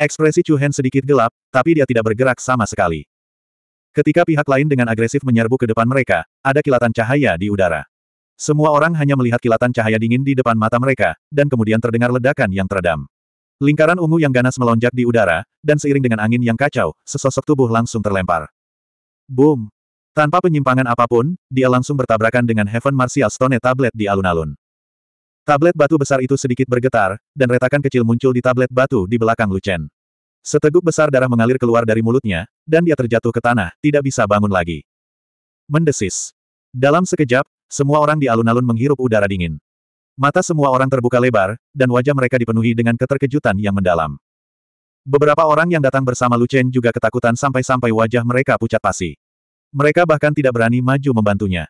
Ekspresi Chu Hen sedikit gelap, tapi dia tidak bergerak sama sekali. Ketika pihak lain dengan agresif menyerbu ke depan mereka, ada kilatan cahaya di udara. Semua orang hanya melihat kilatan cahaya dingin di depan mata mereka, dan kemudian terdengar ledakan yang teredam. Lingkaran ungu yang ganas melonjak di udara, dan seiring dengan angin yang kacau, sesosok tubuh langsung terlempar. Boom! Tanpa penyimpangan apapun, dia langsung bertabrakan dengan Heaven Martial Stone tablet di alun-alun. Tablet batu besar itu sedikit bergetar, dan retakan kecil muncul di tablet batu di belakang Lucen. Seteguk besar darah mengalir keluar dari mulutnya, dan dia terjatuh ke tanah, tidak bisa bangun lagi. Mendesis. Dalam sekejap, semua orang di alun-alun menghirup udara dingin. Mata semua orang terbuka lebar, dan wajah mereka dipenuhi dengan keterkejutan yang mendalam. Beberapa orang yang datang bersama Lucen juga ketakutan sampai-sampai wajah mereka pucat pasi. Mereka bahkan tidak berani maju membantunya.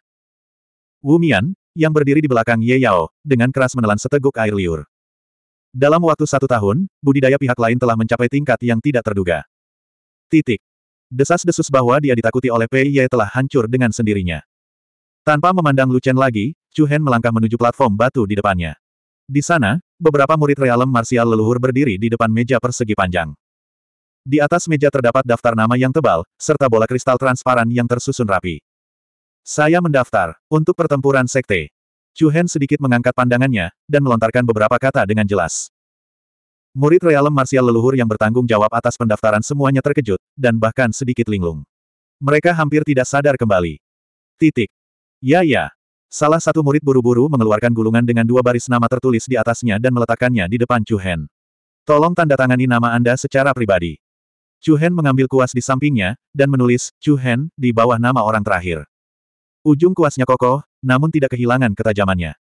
Wu Mian, yang berdiri di belakang Ye Yao, dengan keras menelan seteguk air liur. Dalam waktu satu tahun, budidaya pihak lain telah mencapai tingkat yang tidak terduga. Titik. Desas-desus bahwa dia ditakuti oleh Pei Ye telah hancur dengan sendirinya. Tanpa memandang Lucen lagi, Chu Hen melangkah menuju platform batu di depannya. Di sana, beberapa murid realem marsial leluhur berdiri di depan meja persegi panjang. Di atas meja terdapat daftar nama yang tebal, serta bola kristal transparan yang tersusun rapi. Saya mendaftar, untuk pertempuran sekte. Chu Hen sedikit mengangkat pandangannya, dan melontarkan beberapa kata dengan jelas. Murid realem marsial leluhur yang bertanggung jawab atas pendaftaran semuanya terkejut, dan bahkan sedikit linglung. Mereka hampir tidak sadar kembali. Titik. Ya ya. Salah satu murid buru-buru mengeluarkan gulungan dengan dua baris nama tertulis di atasnya dan meletakkannya di depan Chu Hen. Tolong tanda tangani nama Anda secara pribadi. Chu Hen mengambil kuas di sampingnya, dan menulis, Chu Hen, di bawah nama orang terakhir. Ujung kuasnya kokoh, namun tidak kehilangan ketajamannya.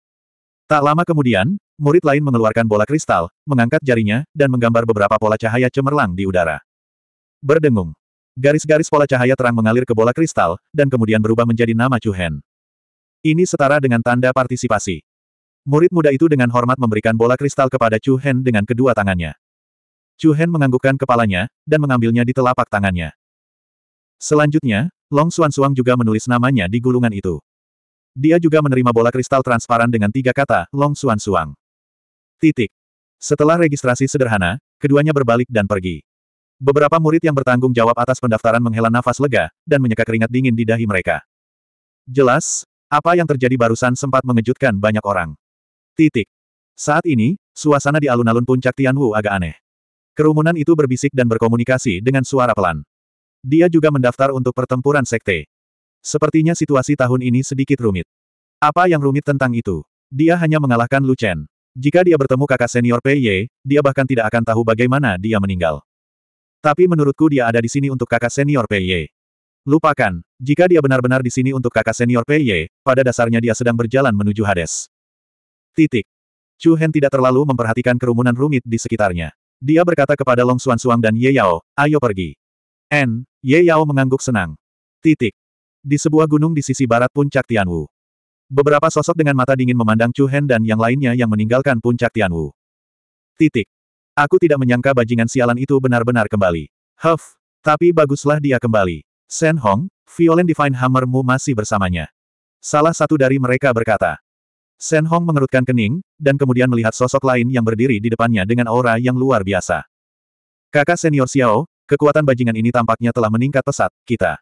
Tak lama kemudian, murid lain mengeluarkan bola kristal, mengangkat jarinya, dan menggambar beberapa pola cahaya cemerlang di udara. Berdengung. Garis-garis pola cahaya terang mengalir ke bola kristal, dan kemudian berubah menjadi nama Chu Hen. Ini setara dengan tanda partisipasi. Murid muda itu dengan hormat memberikan bola kristal kepada Chu Hen dengan kedua tangannya. Chu Hen menganggukkan kepalanya, dan mengambilnya di telapak tangannya. Selanjutnya, Long Xuan Suang juga menulis namanya di gulungan itu. Dia juga menerima bola kristal transparan dengan tiga kata, Long Xuan Suang. Titik. Setelah registrasi sederhana, keduanya berbalik dan pergi. Beberapa murid yang bertanggung jawab atas pendaftaran menghela nafas lega, dan menyeka keringat dingin di dahi mereka. Jelas, apa yang terjadi barusan sempat mengejutkan banyak orang. Titik. Saat ini, suasana di alun-alun puncak Tianwu agak aneh. Kerumunan itu berbisik dan berkomunikasi dengan suara pelan. Dia juga mendaftar untuk pertempuran sekte. Sepertinya situasi tahun ini sedikit rumit. Apa yang rumit tentang itu? Dia hanya mengalahkan Lu Chen. Jika dia bertemu kakak senior Pei Ye, dia bahkan tidak akan tahu bagaimana dia meninggal. Tapi menurutku dia ada di sini untuk kakak senior Pei Ye. Lupakan, jika dia benar-benar di sini untuk kakak senior Pei Ye, pada dasarnya dia sedang berjalan menuju Hades. Titik. Chu Hen tidak terlalu memperhatikan kerumunan rumit di sekitarnya. Dia berkata kepada Long Xuan Suang dan Ye Yao, ayo pergi. N, Ye Yao mengangguk senang. Titik. Di sebuah gunung di sisi barat puncak Tianwu. Beberapa sosok dengan mata dingin memandang Chu Hen dan yang lainnya yang meninggalkan puncak Tianwu. Titik. Aku tidak menyangka bajingan sialan itu benar-benar kembali. Huff, tapi baguslah dia kembali. Sen Hong, Violent Divine Hammermu masih bersamanya. Salah satu dari mereka berkata. Sen Hong mengerutkan kening, dan kemudian melihat sosok lain yang berdiri di depannya dengan aura yang luar biasa. Kakak senior Xiao, kekuatan bajingan ini tampaknya telah meningkat pesat, kita.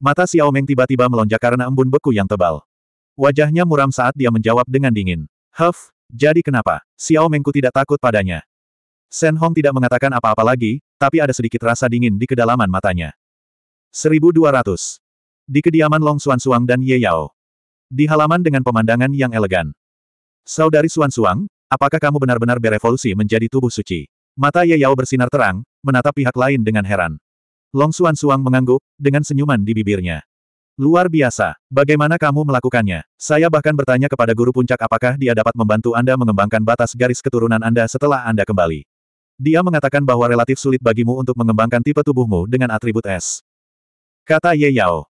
Mata Xiao Meng tiba-tiba melonjak karena embun beku yang tebal. Wajahnya muram saat dia menjawab dengan dingin. Huff, jadi kenapa? Xiao Mengku tidak takut padanya. Sen Hong tidak mengatakan apa-apa lagi, tapi ada sedikit rasa dingin di kedalaman matanya. 1200. Di kediaman Long Suang dan Ye Yao. Di halaman dengan pemandangan yang elegan. Saudari Suang, apakah kamu benar-benar berevolusi menjadi tubuh suci? Mata Ye Yao bersinar terang, menatap pihak lain dengan heran. Long Suang mengangguk, dengan senyuman di bibirnya. Luar biasa, bagaimana kamu melakukannya? Saya bahkan bertanya kepada guru puncak apakah dia dapat membantu Anda mengembangkan batas garis keturunan Anda setelah Anda kembali. Dia mengatakan bahwa relatif sulit bagimu untuk mengembangkan tipe tubuhmu dengan atribut es. Kata Ye Yao.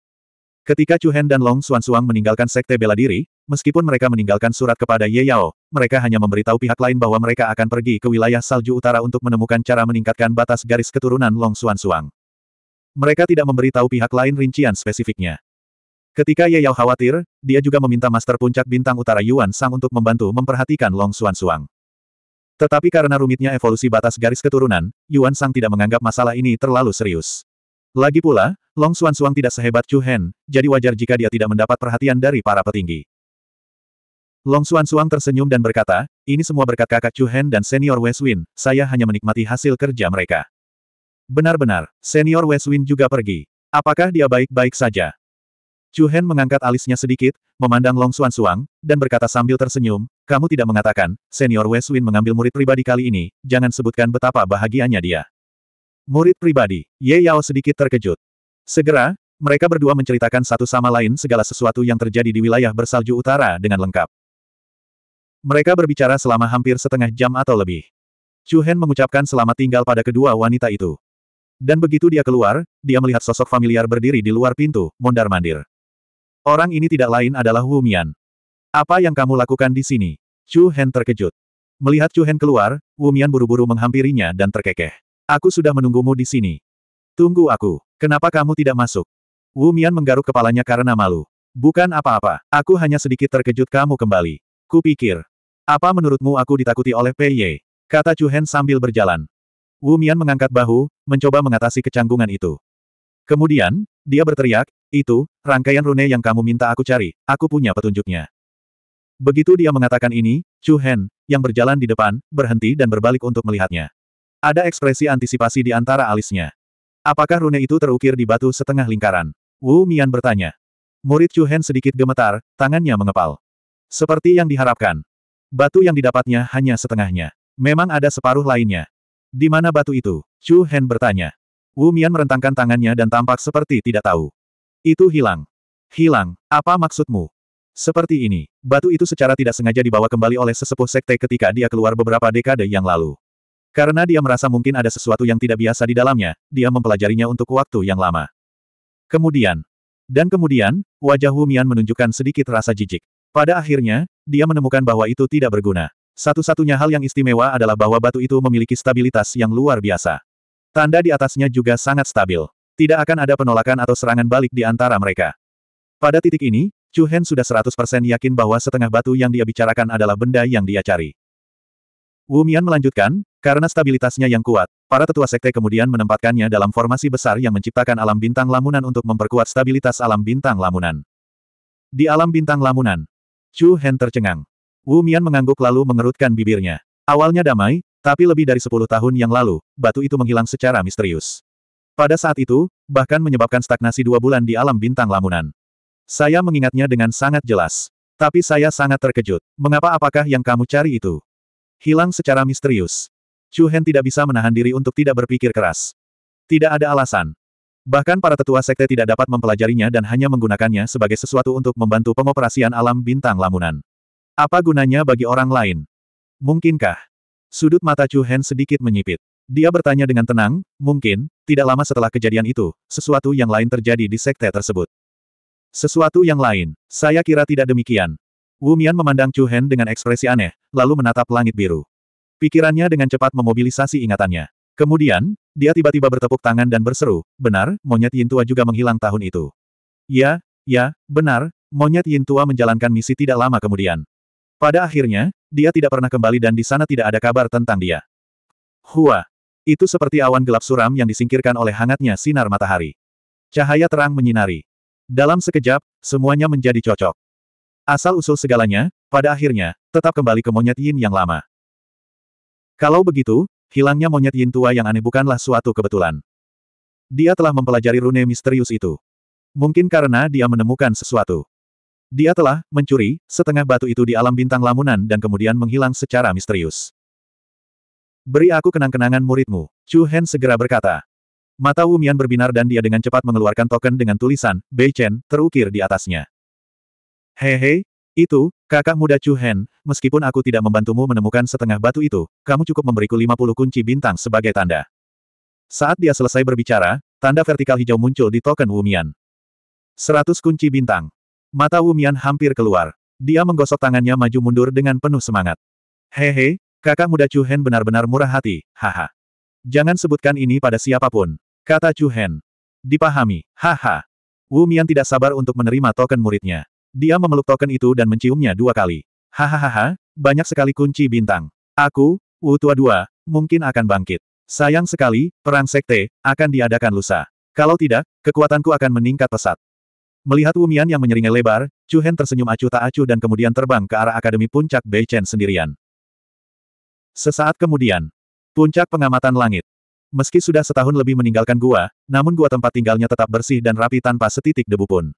Ketika Chu Hen dan Long Xuan Suang meninggalkan sekte bela diri, meskipun mereka meninggalkan surat kepada Ye Yao, mereka hanya memberitahu pihak lain bahwa mereka akan pergi ke wilayah salju utara untuk menemukan cara meningkatkan batas garis keturunan Long Xuan Suang. Mereka tidak memberitahu pihak lain rincian spesifiknya. Ketika Ye Yao khawatir, dia juga meminta Master Puncak Bintang Utara Yuan Sang untuk membantu memperhatikan Long Xuan Suang. Tetapi karena rumitnya evolusi batas garis keturunan, Yuan Sang tidak menganggap masalah ini terlalu serius. Lagi pula, Long Xuan Suang tidak sehebat Chu Hen, jadi wajar jika dia tidak mendapat perhatian dari para petinggi. Long Xuan Suang tersenyum dan berkata, ini semua berkat kakak Chu Hen dan senior Westwin, saya hanya menikmati hasil kerja mereka. Benar-benar, senior Westwin juga pergi. Apakah dia baik-baik saja? Chu Hen mengangkat alisnya sedikit, memandang Long Xuan Suang, dan berkata sambil tersenyum, kamu tidak mengatakan, senior Westwin mengambil murid pribadi kali ini, jangan sebutkan betapa bahagianya dia. Murid pribadi, Ye Yao sedikit terkejut. Segera, mereka berdua menceritakan satu sama lain segala sesuatu yang terjadi di wilayah bersalju utara dengan lengkap. Mereka berbicara selama hampir setengah jam atau lebih. Chu Hen mengucapkan selamat tinggal pada kedua wanita itu. Dan begitu dia keluar, dia melihat sosok familiar berdiri di luar pintu, mondar-mandir. Orang ini tidak lain adalah Wu Mian. Apa yang kamu lakukan di sini? Chu Hen terkejut. Melihat Chu Hen keluar, Wu Mian buru-buru menghampirinya dan terkekeh. Aku sudah menunggumu di sini. Tunggu aku. Kenapa kamu tidak masuk? Wu Mian menggaruk kepalanya karena malu. Bukan apa-apa, aku hanya sedikit terkejut kamu kembali. Kupikir. Apa menurutmu aku ditakuti oleh Pei Ye? Kata Chu Hen sambil berjalan. Wu Mian mengangkat bahu, mencoba mengatasi kecanggungan itu. Kemudian, dia berteriak, itu, rangkaian rune yang kamu minta aku cari, aku punya petunjuknya. Begitu dia mengatakan ini, Chu Hen, yang berjalan di depan, berhenti dan berbalik untuk melihatnya. Ada ekspresi antisipasi di antara alisnya. Apakah rune itu terukir di batu setengah lingkaran? Wu Mian bertanya. Murid Chu Hen sedikit gemetar, tangannya mengepal. Seperti yang diharapkan. Batu yang didapatnya hanya setengahnya. Memang ada separuh lainnya. Di mana batu itu? Chu Hen bertanya. Wu Mian merentangkan tangannya dan tampak seperti tidak tahu. Itu hilang. Hilang, apa maksudmu? Seperti ini, batu itu secara tidak sengaja dibawa kembali oleh sesepuh sekte ketika dia keluar beberapa dekade yang lalu. Karena dia merasa mungkin ada sesuatu yang tidak biasa di dalamnya, dia mempelajarinya untuk waktu yang lama. Kemudian, dan kemudian, wajah Wu Mian menunjukkan sedikit rasa jijik. Pada akhirnya, dia menemukan bahwa itu tidak berguna. Satu-satunya hal yang istimewa adalah bahwa batu itu memiliki stabilitas yang luar biasa. Tanda di atasnya juga sangat stabil. Tidak akan ada penolakan atau serangan balik di antara mereka. Pada titik ini, Chu Hen sudah 100% yakin bahwa setengah batu yang dia bicarakan adalah benda yang dia cari. Wu Mian melanjutkan, karena stabilitasnya yang kuat, para tetua sekte kemudian menempatkannya dalam formasi besar yang menciptakan alam bintang lamunan untuk memperkuat stabilitas alam bintang lamunan. Di alam bintang lamunan, Chu Hen tercengang. Wu Mian mengangguk lalu mengerutkan bibirnya. Awalnya damai, tapi lebih dari sepuluh tahun yang lalu, batu itu menghilang secara misterius. Pada saat itu, bahkan menyebabkan stagnasi dua bulan di alam bintang lamunan. Saya mengingatnya dengan sangat jelas. Tapi saya sangat terkejut. Mengapa apakah yang kamu cari itu? Hilang secara misterius. Chu Hen tidak bisa menahan diri untuk tidak berpikir keras. Tidak ada alasan. Bahkan para tetua sekte tidak dapat mempelajarinya dan hanya menggunakannya sebagai sesuatu untuk membantu pengoperasian alam bintang lamunan. Apa gunanya bagi orang lain? Mungkinkah? Sudut mata Chu Hen sedikit menyipit. Dia bertanya dengan tenang, mungkin, tidak lama setelah kejadian itu, sesuatu yang lain terjadi di sekte tersebut. Sesuatu yang lain, saya kira tidak demikian. Wu Mian memandang Chu Hen dengan ekspresi aneh, lalu menatap langit biru. Pikirannya dengan cepat memobilisasi ingatannya. Kemudian, dia tiba-tiba bertepuk tangan dan berseru, benar, monyet Yin Tua juga menghilang tahun itu. Ya, ya, benar, monyet Yin Tua menjalankan misi tidak lama kemudian. Pada akhirnya, dia tidak pernah kembali dan di sana tidak ada kabar tentang dia. Hua! Itu seperti awan gelap suram yang disingkirkan oleh hangatnya sinar matahari. Cahaya terang menyinari. Dalam sekejap, semuanya menjadi cocok. Asal-usul segalanya, pada akhirnya, tetap kembali ke monyet Yin yang lama. Kalau begitu, hilangnya monyet Yin tua yang aneh bukanlah suatu kebetulan. Dia telah mempelajari rune misterius itu. Mungkin karena dia menemukan sesuatu. Dia telah mencuri setengah batu itu di alam bintang lamunan dan kemudian menghilang secara misterius. Beri aku kenang-kenangan muridmu, Chu Hen segera berkata. Mata Wu Mian berbinar dan dia dengan cepat mengeluarkan token dengan tulisan, Bei Chen, terukir di atasnya. Hehe, itu, kakak muda Chu Hen, meskipun aku tidak membantumu menemukan setengah batu itu, kamu cukup memberiku 50 kunci bintang sebagai tanda. Saat dia selesai berbicara, tanda vertikal hijau muncul di token Wumian. 100 kunci bintang. Mata Wumian hampir keluar. Dia menggosok tangannya maju mundur dengan penuh semangat. Hehe, kakak muda Chu Hen benar-benar murah hati, haha. Jangan sebutkan ini pada siapapun, kata Chu Hen. Dipahami, haha. Wumian tidak sabar untuk menerima token muridnya. Dia memeluk token itu dan menciumnya dua kali. Hahaha, banyak sekali kunci bintang. Aku, Wu Tua Dua, mungkin akan bangkit. Sayang sekali, perang sekte, akan diadakan lusa. Kalau tidak, kekuatanku akan meningkat pesat. Melihat Wumian yang menyeringai lebar, Chu Hen tersenyum acuh tak acuh dan kemudian terbang ke arah Akademi Puncak Beichen sendirian. Sesaat kemudian, Puncak Pengamatan Langit. Meski sudah setahun lebih meninggalkan gua, namun gua tempat tinggalnya tetap bersih dan rapi tanpa setitik debu pun.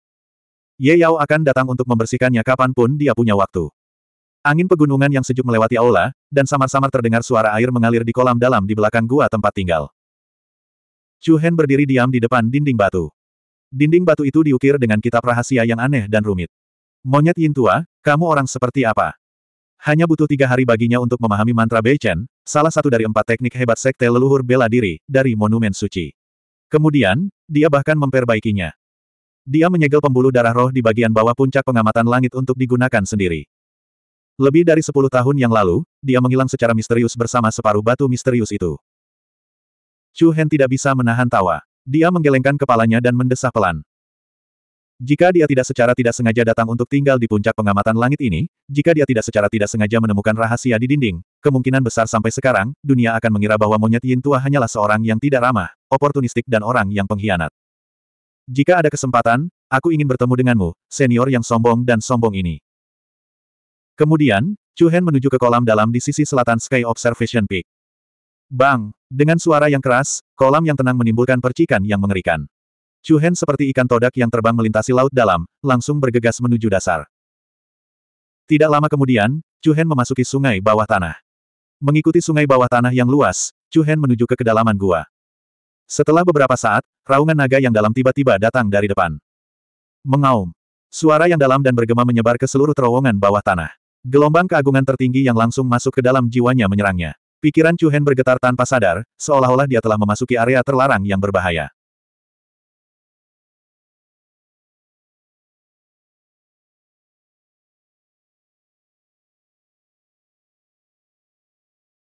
Ye Yao akan datang untuk membersihkannya kapanpun dia punya waktu. Angin pegunungan yang sejuk melewati aula, dan samar-samar terdengar suara air mengalir di kolam dalam di belakang gua tempat tinggal. Chu Hen berdiri diam di depan dinding batu. Dinding batu itu diukir dengan kitab rahasia yang aneh dan rumit. Monyet Yin Tua, kamu orang seperti apa? Hanya butuh tiga hari baginya untuk memahami mantra Beichen, salah satu dari empat teknik hebat sekte leluhur bela diri, dari monumen suci. Kemudian, dia bahkan memperbaikinya. Dia menyegel pembuluh darah roh di bagian bawah puncak pengamatan langit untuk digunakan sendiri. Lebih dari sepuluh tahun yang lalu, dia menghilang secara misterius bersama separuh batu misterius itu. Chu Hen tidak bisa menahan tawa. Dia menggelengkan kepalanya dan mendesah pelan. Jika dia tidak secara tidak sengaja datang untuk tinggal di puncak pengamatan langit ini, jika dia tidak secara tidak sengaja menemukan rahasia di dinding, kemungkinan besar sampai sekarang, dunia akan mengira bahwa monyet Yin Tua hanyalah seorang yang tidak ramah, oportunistik dan orang yang pengkhianat. Jika ada kesempatan, aku ingin bertemu denganmu, senior yang sombong dan sombong ini. Kemudian, Chu Hen menuju ke kolam dalam di sisi selatan Sky Observation Peak. Bang! Dengan suara yang keras, kolam yang tenang menimbulkan percikan yang mengerikan. Chu Hen seperti ikan todak yang terbang melintasi laut dalam, langsung bergegas menuju dasar. Tidak lama kemudian, Chu Hen memasuki sungai bawah tanah. Mengikuti sungai bawah tanah yang luas, Chu Hen menuju ke kedalaman gua. Setelah beberapa saat, raungan naga yang dalam tiba-tiba datang dari depan. Mengaum. Suara yang dalam dan bergema menyebar ke seluruh terowongan bawah tanah. Gelombang keagungan tertinggi yang langsung masuk ke dalam jiwanya menyerangnya. Pikiran Chu Hen bergetar tanpa sadar, seolah-olah dia telah memasuki area terlarang yang berbahaya.